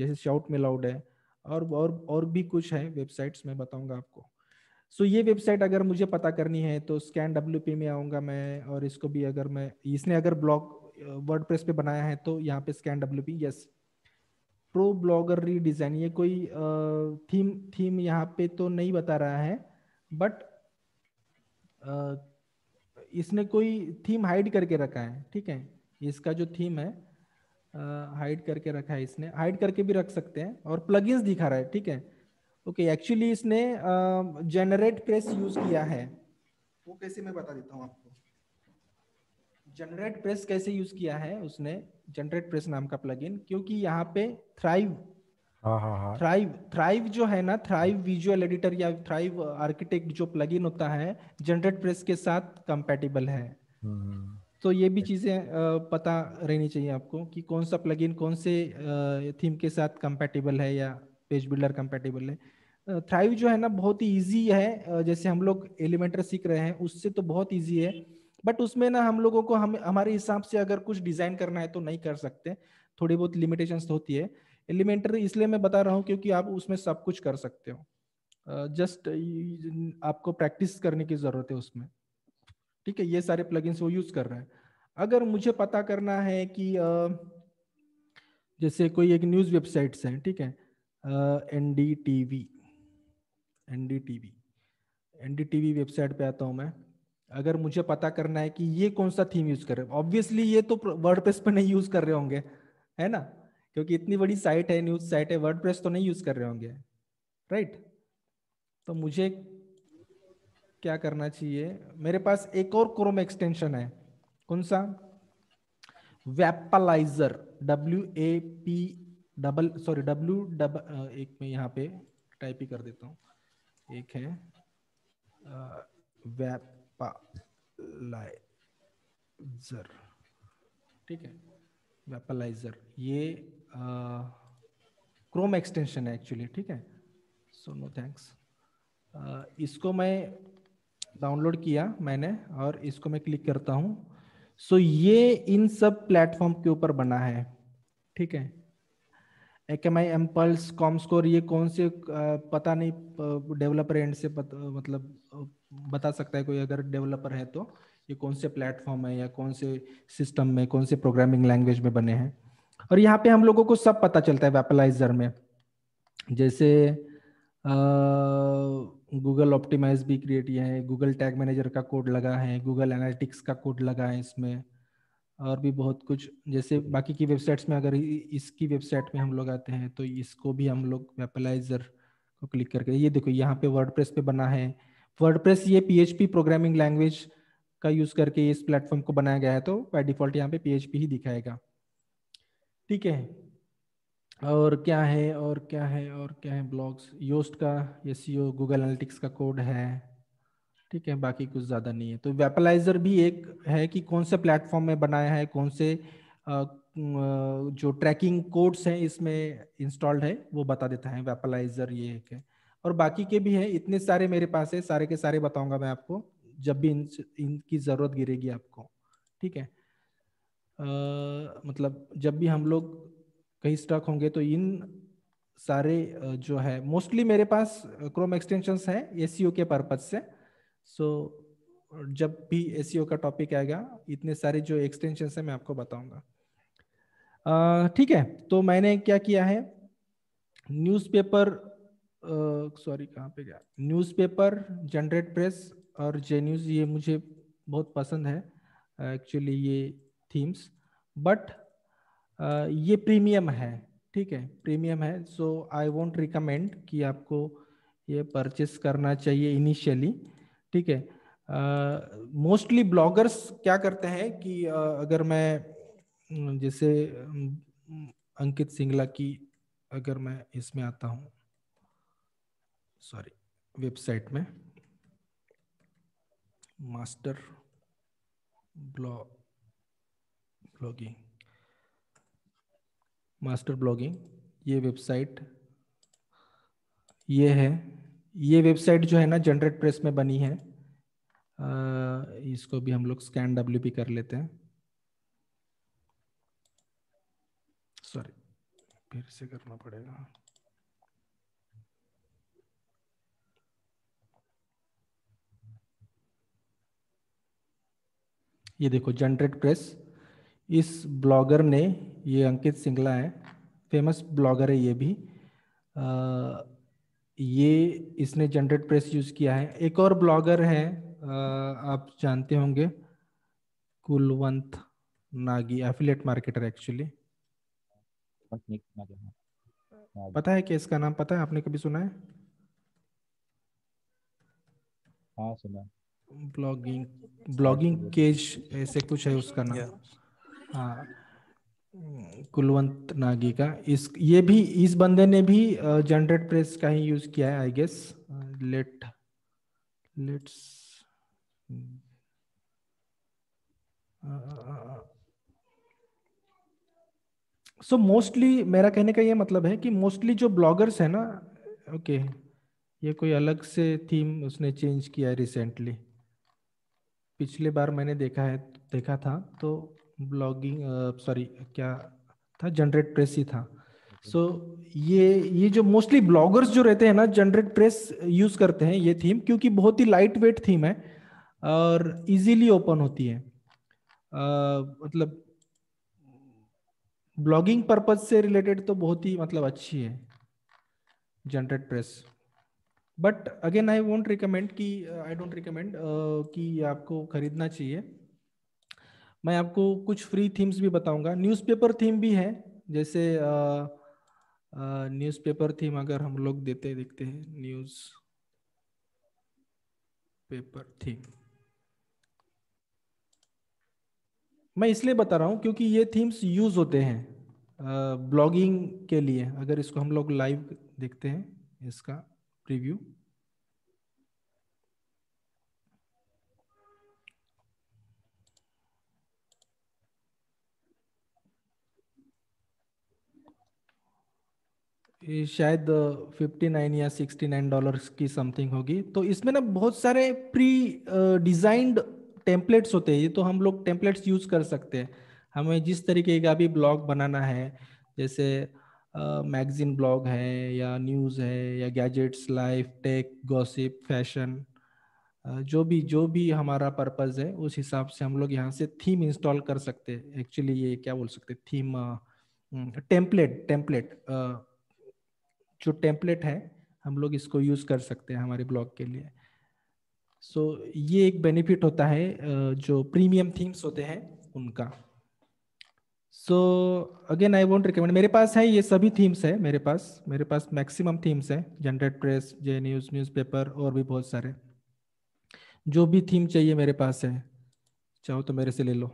जैसे शाउट में लाउड है और और और भी कुछ है वेबसाइट्स में बताऊंगा आपको सो so, ये वेबसाइट अगर मुझे पता करनी है तो स्कैन डब्ल्यू में आऊँगा मैं और इसको भी अगर मैं इसने अगर ब्लॉग वर्ड पे बनाया है तो यहाँ पे scan W P yes pro blogger redesign ये कोई थीम थीम यहाँ पे तो नहीं बता रहा है बट इसने कोई थीम हाइड करके रखा है ठीक है इसका जो थीम है हाइड करके रखा है इसने हाइड करके भी रख सकते हैं और प्लगइन्स दिखा रहा है ठीक है ओके एक्चुअली इसने जनरेट प्रेस यूज किया है वो कैसे मैं बता देता हूँ आपको जनरेट प्रेस कैसे यूज किया है उसने जनरेट प्रेस नाम का प्लगइन क्योंकि यहाँ पे थ्राइव थ्राइव थ्राइव जो है ना थ्राइव विजुअल एडिटर या थ्राइव आर्किटेक्ट जो प्लगइन होता है जनरेट प्रेस के साथ कंपेटेबल है हम्म, हम्म। तो ये भी चीजें पता रहनी चाहिए आपको कि कौन सा प्लगइन कौन से थीम के साथ कंपेटेबल है या पेज बिल्डर कंपेटेबल है थ्राइव जो है ना बहुत ही ईजी है जैसे हम लोग एलिमेंटर सीख रहे हैं उससे तो बहुत ईजी है बट उसमें ना हम लोगों को हम हमारे हिसाब से अगर कुछ डिजाइन करना है तो नहीं कर सकते थोड़ी बहुत लिमिटेशन होती है एलिमेंटरी इसलिए मैं बता रहा हूँ क्योंकि आप उसमें सब कुछ कर सकते हो जस्ट uh, आपको प्रैक्टिस करने की ज़रूरत है उसमें ठीक है ये सारे प्लगइन्स वो यूज़ कर रहे हैं अगर मुझे पता करना है कि uh, जैसे कोई एक न्यूज़ वेबसाइट्स हैं ठीक है N D T V N D T V N D T V website पे आता हूँ मैं अगर मुझे पता करना है कि ये कौन सा थीम यूज कर रहे हैं ऑब्वियसली ये तो प्रेस पर नहीं यूज कर रहे होंगे है ना क्योंकि इतनी बड़ी साइट है न्यूज साइट है वर्ड तो नहीं यूज कर रहे होंगे राइट तो मुझे क्या करना चाहिए मेरे पास एक और क्रोम एक्सटेंशन है कौन सा Wappalyzer W A P double sorry W double एक में यहाँ पे टाइप ही कर देता हूँ एक है वेप वेपलाइजर ठीक है ये क्रोम uh, एक्सटेंशन है एक्चुअली ठीक है सो नो थैंक्स इसको मैं डाउनलोड किया मैंने और इसको मैं क्लिक करता हूँ सो so, ये इन सब प्लेटफॉर्म के ऊपर बना है ठीक है एक M I M pulse com score ये कौन से uh, पता नहीं डेवलपर uh, एंड से पता, मतलब बता सकता है कोई अगर डेवलपर है तो ये कौन से प्लेटफॉर्म है या कौन से सिस्टम में कौन से प्रोग्रामिंग लैंग्वेज में बने हैं और यहाँ पे हम लोगों को सब पता चलता है वेपलाइजर में जैसे गूगल ऑप्टिमाइज भी क्रिएट किया है गूगल टैग मैनेजर का कोड लगा है गूगल एनालिटिक्स का कोड लगा है इसमें और भी बहुत कुछ जैसे बाकी की वेबसाइट्स में अगर इसकी वेबसाइट में हम लोग आते हैं तो इसको भी हम लोग वेपलाइजर को क्लिक करके ये देखो यहाँ पे वर्ड पे बना है वर्डप्रेस ये पीएचपी प्रोग्रामिंग लैंग्वेज का यूज करके इस प्लेटफॉर्म को बनाया गया है तो बाय डिफॉल्ट यहाँ पे पीएचपी ही दिखाएगा ठीक है और क्या है और क्या है और क्या है ब्लॉग्स योस्ट का ये सी गूगल एनालिटिक्स का कोड है ठीक है बाकी कुछ ज़्यादा नहीं है तो वेपलाइजर भी एक है कि कौन से प्लेटफॉर्म में बनाया है कौन से आ, जो ट्रैकिंग कोड्स हैं इसमें इंस्टॉल्ड है वो बता देता है वेपलाइजर ये एक है और बाकी के भी हैं इतने सारे मेरे पास है सारे के सारे बताऊंगा मैं आपको जब भी इन इनकी ज़रूरत गिरेगी आपको ठीक है आ, मतलब जब भी हम लोग कहीं स्टक होंगे तो इन सारे जो है मोस्टली मेरे पास क्रोम एक्सटेंशंस हैं एस e के पर्पज से सो जब भी एस e का टॉपिक आएगा इतने सारे जो एक्सटेंशन है मैं आपको बताऊंगा ठीक है तो मैंने क्या किया है न्यूज़पेपर सॉरी कहाँ पे गया न्यूज़पेपर जनरेट प्रेस और जे न्यूज़ ये मुझे बहुत पसंद है एक्चुअली ये थीम्स बट ये प्रीमियम है ठीक है प्रीमियम है सो आई वॉन्ट रिकमेंड कि आपको ये परचेस करना चाहिए इनिशियली ठीक है मोस्टली uh, ब्लॉगर्स क्या करते हैं कि uh, अगर मैं जैसे अंकित सिंगला की अगर मैं इसमें आता हूँ सॉरी वेबसाइट में master blog blogging master blogging ये वेबसाइट ये है ये वेबसाइट जो है ना जनरेट प्रेस में बनी है आ, इसको भी हम लोग स्कैन डब्ल्यू पी कर लेते हैं सॉरी फिर से करना पड़ेगा ये देखो जनरेट प्रेस इस ब्लॉगर ने ये अंकित सिंगला है फेमस ब्लॉगर है ये भी आ, ये इसने जनरेट प्रेस यूज़ किया है एक और ब्लॉगर है आ, आप जानते होंगे Kulwant Nagi affiliate marketer actually पता है क्या इसका नाम पता है आपने कभी सुना है हाँ सुना ब्लॉगिंग ब्लॉगिंग केज ऐसे कुछ है उसका नाम हाँ कुलवंत नागी का इस ये भी इस बंदे ने भी जनरेट प्रेस का ही यूज किया है I guess let let's so mostly मेरा कहने का ये मतलब है कि मोस्टली जो ब्लॉगर्स है ना ओके okay, ये कोई अलग से थीम उसने चेंज किया है रिसेंटली पिछले बार मैंने देखा है देखा था तो ब्लॉगिंग सॉरी क्या था जनरेट प्रेस ही था सो so, ये ये जो मोस्टली ब्लॉगर्स जो रहते हैं ना जनरेट प्रेस यूज करते हैं ये थीम क्योंकि बहुत ही लाइट वेट थीम है और इजीली ओपन होती है मतलब ब्लॉगिंग पर्पज से रिलेटेड तो बहुत ही मतलब अच्छी है generate press but again I won't recommend कि आई डोंट रिकमेंड कि आपको खरीदना चाहिए मैं आपको कुछ फ्री थीम्स भी बताऊंगा न्यूज़पेपर थीम भी है जैसे न्यूज़पेपर uh, थीम uh, अगर हम लोग देते देखते हैं न्यूज़ पेपर थीम मैं इसलिए बता रहा हूँ क्योंकि ये थीम्स यूज होते हैं ब्लॉगिंग uh, के लिए अगर इसको हम लोग लाइव देखते हैं इसका preview. ये शायद नाइन uh, या नाइन डॉलर की समथिंग होगी तो इसमें ना बहुत सारे प्री डिजाइंड टेम्पलेट्स होते हैं ये तो हम लोग टेम्पलेट्स यूज कर सकते हैं हमें जिस तरीके का भी ब्लॉग बनाना है जैसे मैगजीन ब्लॉग है या न्यूज़ है या gadgets life tech gossip fashion जो भी जो भी हमारा पर्पज़ है उस हिसाब से हम लोग यहाँ से थीम इंस्टॉल कर सकते हैं एक्चुअली ये क्या बोल सकते थीम टेम्पलेट टेम्पलेट जो टेम्पलेट है हम लोग इसको यूज़ कर सकते हैं हमारे ब्लॉग के लिए सो so, ये एक बेनिफिट होता है जो प्रीमियम थीम्स होते हैं उनका so again I won't recommend मेरे पास है ये सभी थीम्स है मेरे पास मेरे पास मैक्सिमम थीम्स है generate press J news newspaper और भी बहुत सारे जो भी थीम चाहिए मेरे पास है चाहो तो मेरे से ले लो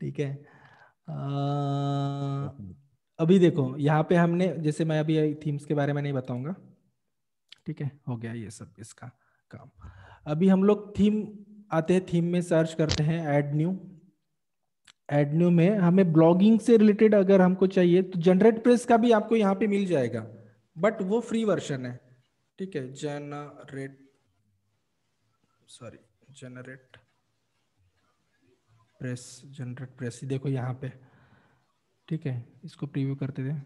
ठीक है आ, अभी देखो यहाँ पे हमने जैसे मैं अभी थीम्स के बारे में नहीं बताऊंगा ठीक है हो गया ये सब इसका काम अभी हम लोग थीम आते हैं थीम में सर्च करते हैं एड न्यू एड न्यू में हमें ब्लॉगिंग से रिलेटेड अगर हमको चाहिए तो जनरेट प्रेस का भी आपको यहाँ पे मिल जाएगा बट वो फ्री वर्शन है ठीक है generate sorry generate press generate press देखो यहाँ पे ठीक है इसको प्रीव्यू करते थे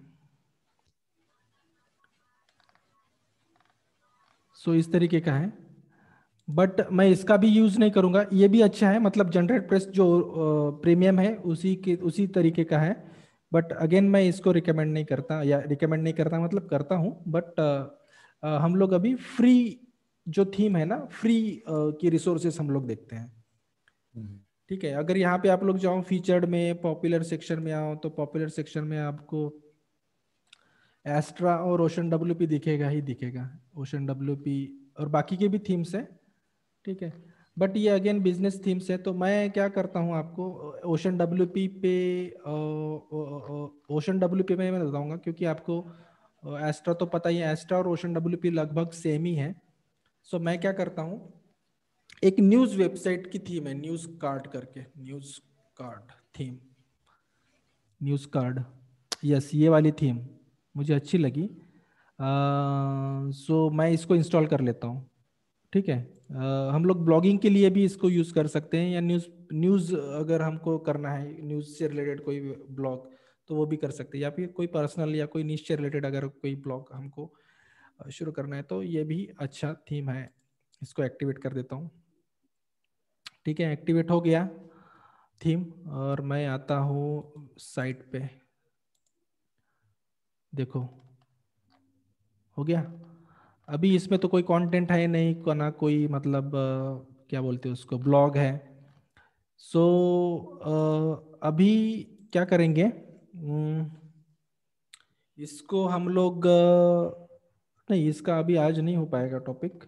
सो so, इस तरीके का है बट मैं इसका भी यूज नहीं करूंगा ये भी अच्छा है मतलब जनरेट प्रेस जो प्रीमियम है उसी के उसी तरीके का है बट अगेन मैं इसको रिकमेंड नहीं करता या रिकमेंड नहीं करता मतलब करता हूँ बट हम लोग अभी फ्री जो थीम है ना फ्री की रिसोर्सेस हम लोग देखते हैं हम्म। ठीक है अगर यहाँ पे आप लोग जाओ फीचर्ड में पॉपुलर सेक्शन में आओ तो पॉपुलर सेक्शन में आपको एस्ट्रा और ओशन डब्ल्यू दिखेगा ही दिखेगा ओशन डब्ल्यू और बाकी के भी थीम्स है ठीक है बट ये अगेन बिजनेस थीम्स है तो मैं क्या करता हूँ आपको ओशन डब्ल्यू पी पे ओशन डब्ल्यू पी में मैं बताऊँगा क्योंकि आपको एस्ट्रा तो पता ही है एस्ट्रा और ओशन डब्ल्यू पी लगभग सेम ही है सो मैं क्या करता हूँ एक न्यूज़ वेबसाइट की थीम है न्यूज़ कार्ड करके news card theme news card yes ये वाली थीम मुझे अच्छी लगी सो uh, so, मैं इसको इंस्टॉल कर लेता हूँ ठीक है आ, हम लोग ब्लॉगिंग के लिए भी इसको यूज कर सकते हैं या न्यूज न्यूज अगर हमको करना है न्यूज से रिलेटेड कोई ब्लॉग तो वो भी कर सकते हैं या फिर कोई पर्सनल या कोई नीच से रिलेटेड अगर कोई ब्लॉग हमको शुरू करना है तो ये भी अच्छा थीम है इसको एक्टिवेट कर देता हूँ ठीक है एक्टिवेट हो गया थीम और मैं आता हूँ साइट पे देखो हो गया अभी इसमें तो कोई कंटेंट है नहीं को ना कोई मतलब uh, क्या बोलते हैं उसको ब्लॉग है सो so, uh, अभी क्या करेंगे इसको हम लोग नहीं इसका अभी आज नहीं हो पाएगा टॉपिक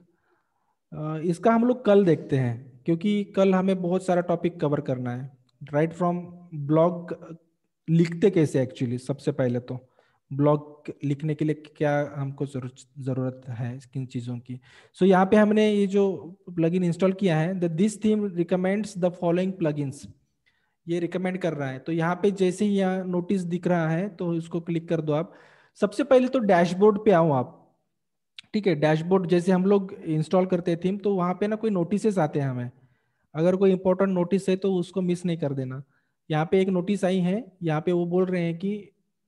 इसका हम लोग कल देखते हैं क्योंकि कल हमें बहुत सारा टॉपिक कवर करना है राइट फ्रॉम ब्लॉग लिखते कैसे एक्चुअली सबसे पहले तो ब्लॉग लिखने के लिए क्या हमको जरूरत है किन चीज़ों की सो so, यहाँ पे हमने ये जो प्लगइन इंस्टॉल किया है this theme recommends the following plugins ये रिकमेंड कर रहा है तो यहाँ पे जैसे ही यहाँ नोटिस दिख रहा है तो उसको क्लिक कर दो आप सबसे पहले तो डैशबोर्ड पे आओ आप ठीक है डैशबोर्ड जैसे हम लोग इंस्टॉल करते हैं थीम तो वहाँ पे ना कोई नोटिसेस आते हैं हमें अगर कोई इंपॉर्टेंट नोटिस है तो उसको मिस नहीं कर देना यहाँ पे एक नोटिस आई है यहाँ पे वो बोल रहे हैं कि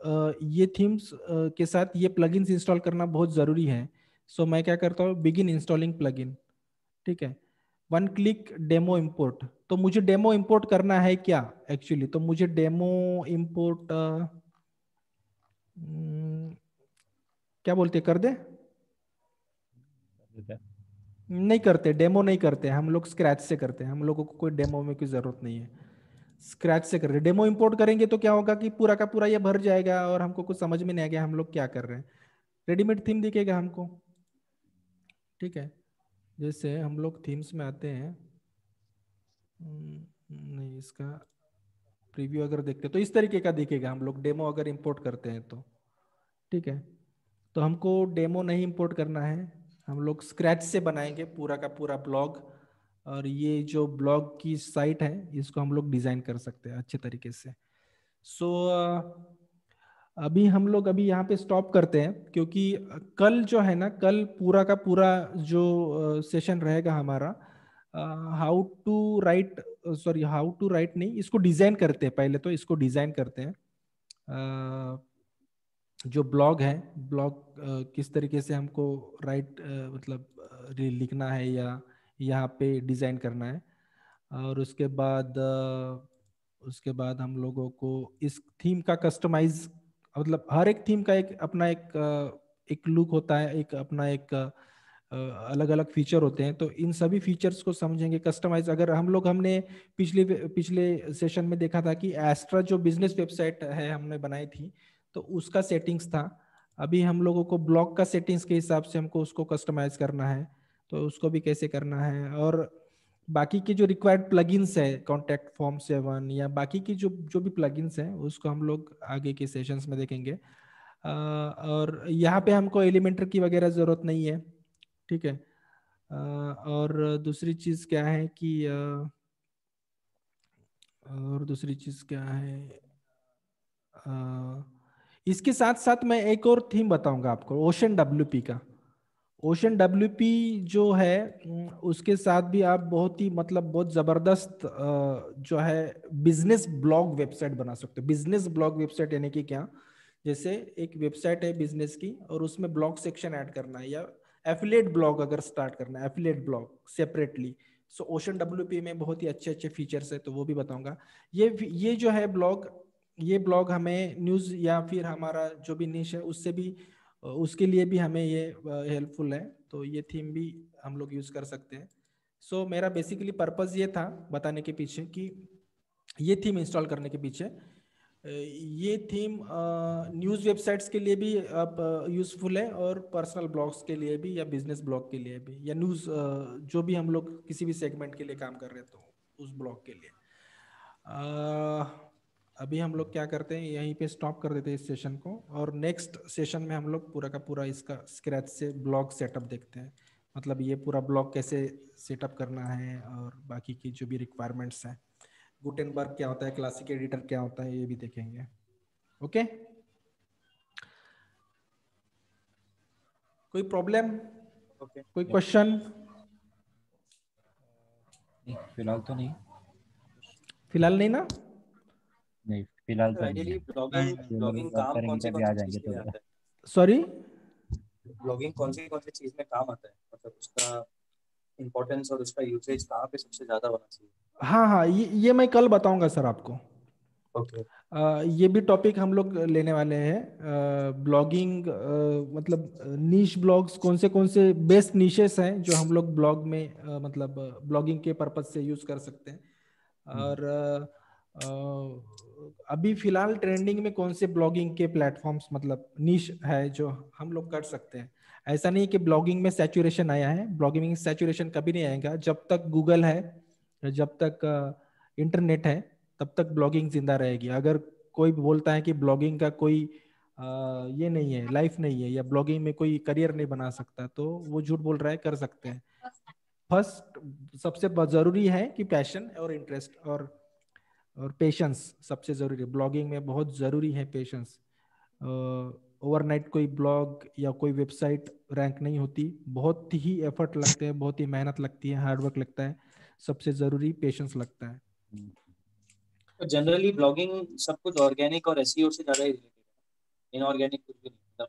ये थीम्स के साथ ये प्लगइन्स इंस्टॉल करना बहुत ज़रूरी है सो so, मैं क्या करता हूँ बिगिन इंस्टॉलिंग प्लगइन ठीक है वन क्लिक डेमो इम्पोर्ट तो मुझे डेमो इम्पोर्ट करना है क्या एक्चुअली तो मुझे डेमो इम्पोर्ट हम्म, क्या बोलते कर दे नहीं करते डेमो नहीं करते हम लोग स्क्रैच से करते हैं हम लोगों को कोई डेमो में कोई ज़रूरत नहीं है स्क्रैच से कर रहे डेमो इंपोर्ट करेंगे तो क्या होगा कि पूरा का पूरा ये भर जाएगा और हमको कुछ समझ में नहीं आएगा हम लोग क्या कर रहे हैं रेडीमेड थीम दिखेगा हमको ठीक है जैसे हम लोग थीम्स में आते हैं हम्म, नहीं इसका प्रीव्यू अगर देखते तो इस तरीके का दिखेगा हम लोग डेमो अगर इंपोर्ट करते हैं तो ठीक है तो हमको डेमो नहीं इंपोर्ट करना है हम लोग स्क्रैच से बनाएंगे पूरा का पूरा ब्लॉग और ये जो ब्लॉग की साइट है इसको हम लोग डिजाइन कर सकते हैं अच्छे तरीके से सो so, अभी हम लोग अभी यहाँ पे स्टॉप करते हैं क्योंकि कल जो है ना कल पूरा का पूरा जो सेशन रहेगा हमारा how to write sorry how to write नहीं इसको डिजाइन करते हैं पहले तो इसको डिजाइन करते हैं uh, जो ब्लॉग है ब्लॉग uh, किस तरीके से हमको राइट uh, मतलब लिखना है या यहाँ पे डिज़ाइन करना है और उसके बाद उसके बाद हम लोगों को इस थीम का कस्टमाइज मतलब हर एक थीम का एक अपना एक एक लुक होता है एक अपना एक अलग अलग फीचर होते हैं तो इन सभी फीचर्स को समझेंगे कस्टमाइज अगर हम लोग हमने पिछले पिछले सेशन में देखा था कि एस्ट्रा जो बिजनेस वेबसाइट है हमने बनाई थी तो उसका सेटिंग्स था अभी हम लोगों को ब्लॉक का सेटिंग्स के हिसाब से हमको उसको कस्टमाइज करना है तो उसको भी कैसे करना है और बाकी के जो रिक्वायर्ड प्लगइन्स है कॉन्टैक्ट फॉर्म सेवन या बाकी की जो जो भी प्लगइन्स हैं उसको हम लोग आगे के सेशंस में देखेंगे आ, और यहाँ पे हमको एलिमेंटर की वगैरह ज़रूरत नहीं है ठीक है आ, और दूसरी चीज़ क्या है कि आ, और दूसरी चीज़ क्या है इसके साथ साथ मैं एक और थीम बताऊंगा आपको ओशन डब्ल्यू का ओशन डब्ल्यू जो है उसके साथ भी आप बहुत ही मतलब बहुत ज़बरदस्त जो है बिजनेस ब्लॉग वेबसाइट बना सकते हो बिजनेस ब्लॉग वेबसाइट यानी कि क्या जैसे एक वेबसाइट है बिजनेस की और उसमें ब्लॉग सेक्शन ऐड करना है या एफिलेट ब्लॉग अगर स्टार्ट करना है affiliate blog separately so ocean W में बहुत ही अच्छे अच्छे फीचर्स है तो वो भी बताऊंगा ये ये जो है ब्लॉग ये ब्लॉग हमें न्यूज़ या फिर हमारा जो भी निश है उससे भी उसके लिए भी हमें ये हेल्पफुल है तो ये थीम भी हम लोग यूज़ कर सकते हैं सो so, मेरा बेसिकली पर्पज़ ये था बताने के पीछे कि ये थीम इंस्टॉल करने के पीछे ये थीम न्यूज़ वेबसाइट्स के लिए भी यूज़फुल है और पर्सनल ब्लॉग्स के लिए भी या बिजनेस ब्लॉग के लिए भी या न्यूज़ जो भी हम लोग किसी भी सेगमेंट के लिए काम कर रहे हैं तो उस ब्लॉग के लिए अभी हम लोग क्या करते हैं यहीं पे स्टॉप कर देते हैं इस सेशन को और नेक्स्ट सेशन में हम लोग पूरा का पूरा इसका स्क्रैच से ब्लॉग सेटअप देखते हैं मतलब ये पूरा ब्लॉग कैसे सेटअप करना है और बाकी की जो भी रिक्वायरमेंट्स हैं गुटेनबर्ग क्या होता है क्लासिक एडिटर क्या होता है ये भी देखेंगे ओके कोई प्रॉब्लम okay. कोई क्वेश्चन फिलहाल तो नहीं फिलहाल नहीं ना नहीं फिलहाल तो, तो सॉरी ब्लॉगिंग तो कौन सी कौन सी चीज में काम आता है मतलब उसका इम्पोर्टेंस और उसका यूसेज कहाँ पे सबसे ज्यादा होना चाहिए हाँ हाँ ये ये मैं कल बताऊंगा सर आपको ओके okay. ये भी टॉपिक हम लोग लेने वाले हैं ब्लॉगिंग मतलब नीच ब्लॉग्स कौन से कौन से बेस्ट नीशेस हैं जो हम लोग ब्लॉग में आ, मतलब ब्लॉगिंग के पर्पज से यूज कर सकते हैं हम्म। और अभी फिलहाल ट्रेंडिंग में कौन से ब्लॉगिंग के प्लेटफॉर्म्स मतलब नीच है जो हम लोग कर सकते हैं ऐसा नहीं कि ब्लॉगिंग में सेचुरेशन आया है ब्लॉगिंग में कभी नहीं आएगा जब तक गूगल है जब तक इंटरनेट है तब तक ब्लॉगिंग जिंदा रहेगी अगर कोई बोलता है कि ब्लॉगिंग का कोई ये नहीं है लाइफ नहीं है या ब्लॉगिंग में कोई करियर नहीं बना सकता तो वो झूठ बोल रहा है कर सकते हैं फर्स्ट सबसे जरूरी है कि पैशन और इंटरेस्ट और और पेशेंस सबसे ज़रूरी है ब्लॉगिंग में बहुत ज़रूरी है पेशेंस ओवरनाइट कोई ब्लॉग या कोई वेबसाइट रैंक नहीं होती बहुत ही एफर्ट लगते हैं बहुत ही मेहनत लगती है हार्डवर्क लगता है सबसे ज़रूरी पेशेंस लगता है जनरली तो ब्लॉगिंग सब कुछ ऑर्गेनिक और एसईओ e से ज़्यादा ही रिलेटेड है इनऑर्गेनिक कुछ भी नहीं मतलब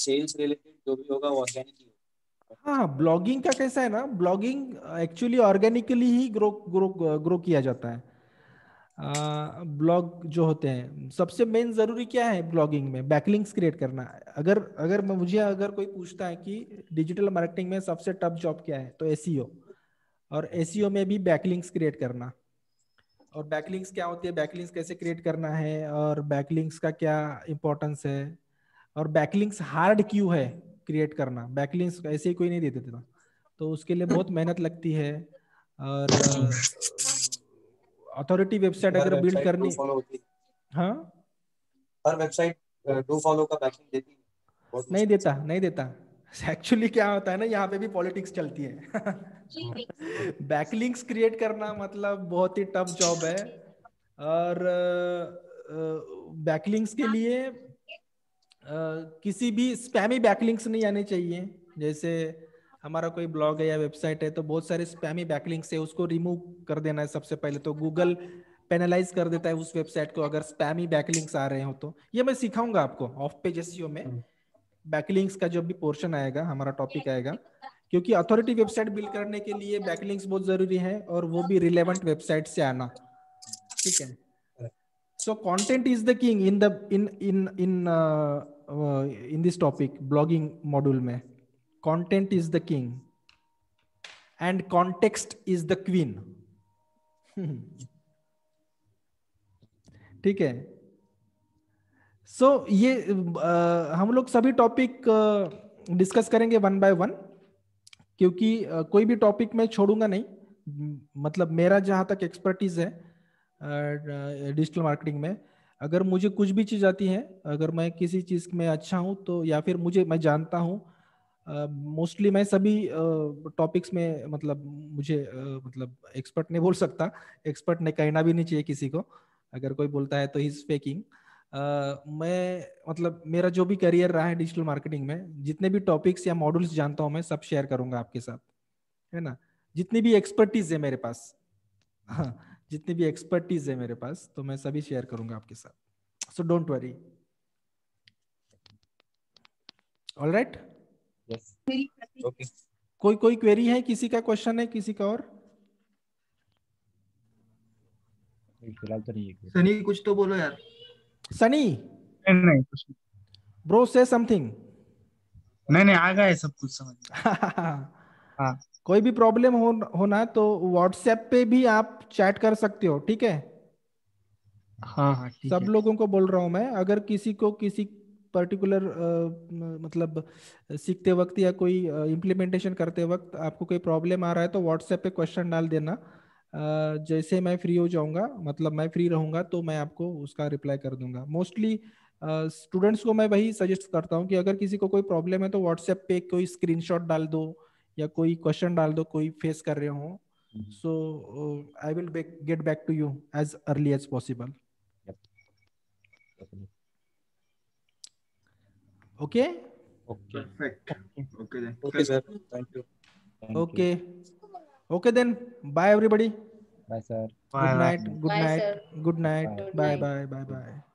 सेल्स रिलेटेड जो भी होगा वो ऑर्गेनिक ही होगा हाँ ब्लॉगिंग हाँ, का कैसा है ना ब्लॉगिंग एक्चुअली ऑर्गेनिकली ही ग्रो ग्रो ग्रो किया जाता है ब्लॉग जो होते हैं सबसे मेन जरूरी क्या है ब्लॉगिंग में बैकलिंग्स क्रिएट करना अगर अगर मुझे अगर कोई पूछता है कि डिजिटल मार्केटिंग में सबसे टफ जॉब क्या है तो एस e और एस e में भी बैकलिंग्स क्रिएट करना और बैकलिंग्स क्या होती है बैकलिंग्स कैसे क्रिएट करना है और बैकलिंग्स का क्या इंपॉर्टेंस है और बैकलिंग्स हार्ड क्यों है क्रिएट करना बैकलिंग्स ऐसे ही कोई नहीं दे देता तो उसके लिए बहुत [LAUGHS] मेहनत लगती है और अथॉरिटी वेबसाइट अगर बिल्ड करनी हाँ हर वेबसाइट डू फॉलो का बैकिंग देती है नहीं देता नहीं देता एक्चुअली क्या होता है ना यहाँ पे भी पॉलिटिक्स चलती है बैकलिंक्स [LAUGHS] क्रिएट करना मतलब बहुत ही टफ जॉब है और बैकलिंक्स के लिए किसी भी स्पैमी बैकलिंक्स नहीं आने चाहिए जैसे हमारा कोई ब्लॉग है या वेबसाइट है तो बहुत सारे स्पैमी बैकलिंग है उसको रिमूव कर देना है सबसे पहले तो गूगल पेनालाइज कर देता है उस वेबसाइट को अगर स्पैमी बैकलिंक्स आ रहे हो तो ये मैं सिखाऊंगा आपको ऑफ पेज एस में बैकलिंक्स हम्म। का जो भी पोर्शन आएगा हमारा टॉपिक आएगा क्योंकि अथॉरिटी वेबसाइट बिल्ड करने के लिए बैकलिंग्स बहुत जरूरी है और वो भी रिलेवेंट वेबसाइट से आना ठीक है so content is the king in the in in in in this topic blogging module में content is the king and context is the queen [LAUGHS] ठीक है सो so, ये uh, हम लोग सभी टॉपिक डिस्कस uh, करेंगे वन बाय वन क्योंकि uh, कोई भी टॉपिक मैं छोड़ूंगा नहीं मतलब मेरा जहां तक एक्सपर्टीज है डिजिटल मार्केटिंग में अगर मुझे कुछ भी चीज आती है अगर मैं किसी चीज में अच्छा हूं तो या फिर मुझे मैं जानता हूं मोस्टली uh, मैं सभी टॉपिक्स uh, में मतलब मुझे uh, मतलब एक्सपर्ट नहीं बोल सकता एक्सपर्ट ने कहना भी नहीं चाहिए किसी को अगर कोई बोलता है तो इज फेकिंग मैं मतलब मेरा जो भी करियर रहा है डिजिटल मार्केटिंग में जितने भी टॉपिक्स या मॉड्यूल्स जानता हूँ मैं सब शेयर करूंगा आपके साथ है ना जितनी भी एक्सपर्टीज है मेरे पास हाँ जितनी भी एक्सपर्टीज है मेरे पास तो मैं सभी शेयर करूंगा आपके साथ so don't worry all right कोई कोई क्वेरी है किसी का क्वेश्चन है किसी का और फिलहाल तो नहीं है सनी कुछ तो बोलो यार सनी नहीं नहीं कुछ ब्रो से समथिंग नहीं नहीं आ गया है सब कुछ समझ [LAUGHS] हाँ। कोई भी प्रॉब्लम हो होना तो व्हाट्सएप पे भी आप चैट कर सकते हो ठीक है हाँ हाँ सब है। लोगों को बोल रहा हूँ मैं अगर किसी को किसी पर्टिकुलर मतलब सीखते वक्त या कोई इम्प्लीमेंटेशन करते वक्त आपको कोई प्रॉब्लम आ रहा है तो व्हाट्सएप पे क्वेश्चन डाल देना जैसे मैं फ्री हो जाऊंगा मतलब मैं फ्री रहूंगा तो मैं आपको उसका रिप्लाई कर दूंगा मोस्टली स्टूडेंट्स को मैं वही सजेस्ट करता हूँ कि अगर किसी को कोई प्रॉब्लम है तो व्हाट्सएप पे कोई स्क्रीनशॉट डाल दो या कोई क्वेश्चन डाल दो कोई फेस कर रहे हो so I will get back to you as early as possible okay okay perfect okay then okay sir thank you thank okay you. okay then bye everybody bye sir bye, good night good bye, night sir. good night bye bye bye bye, bye.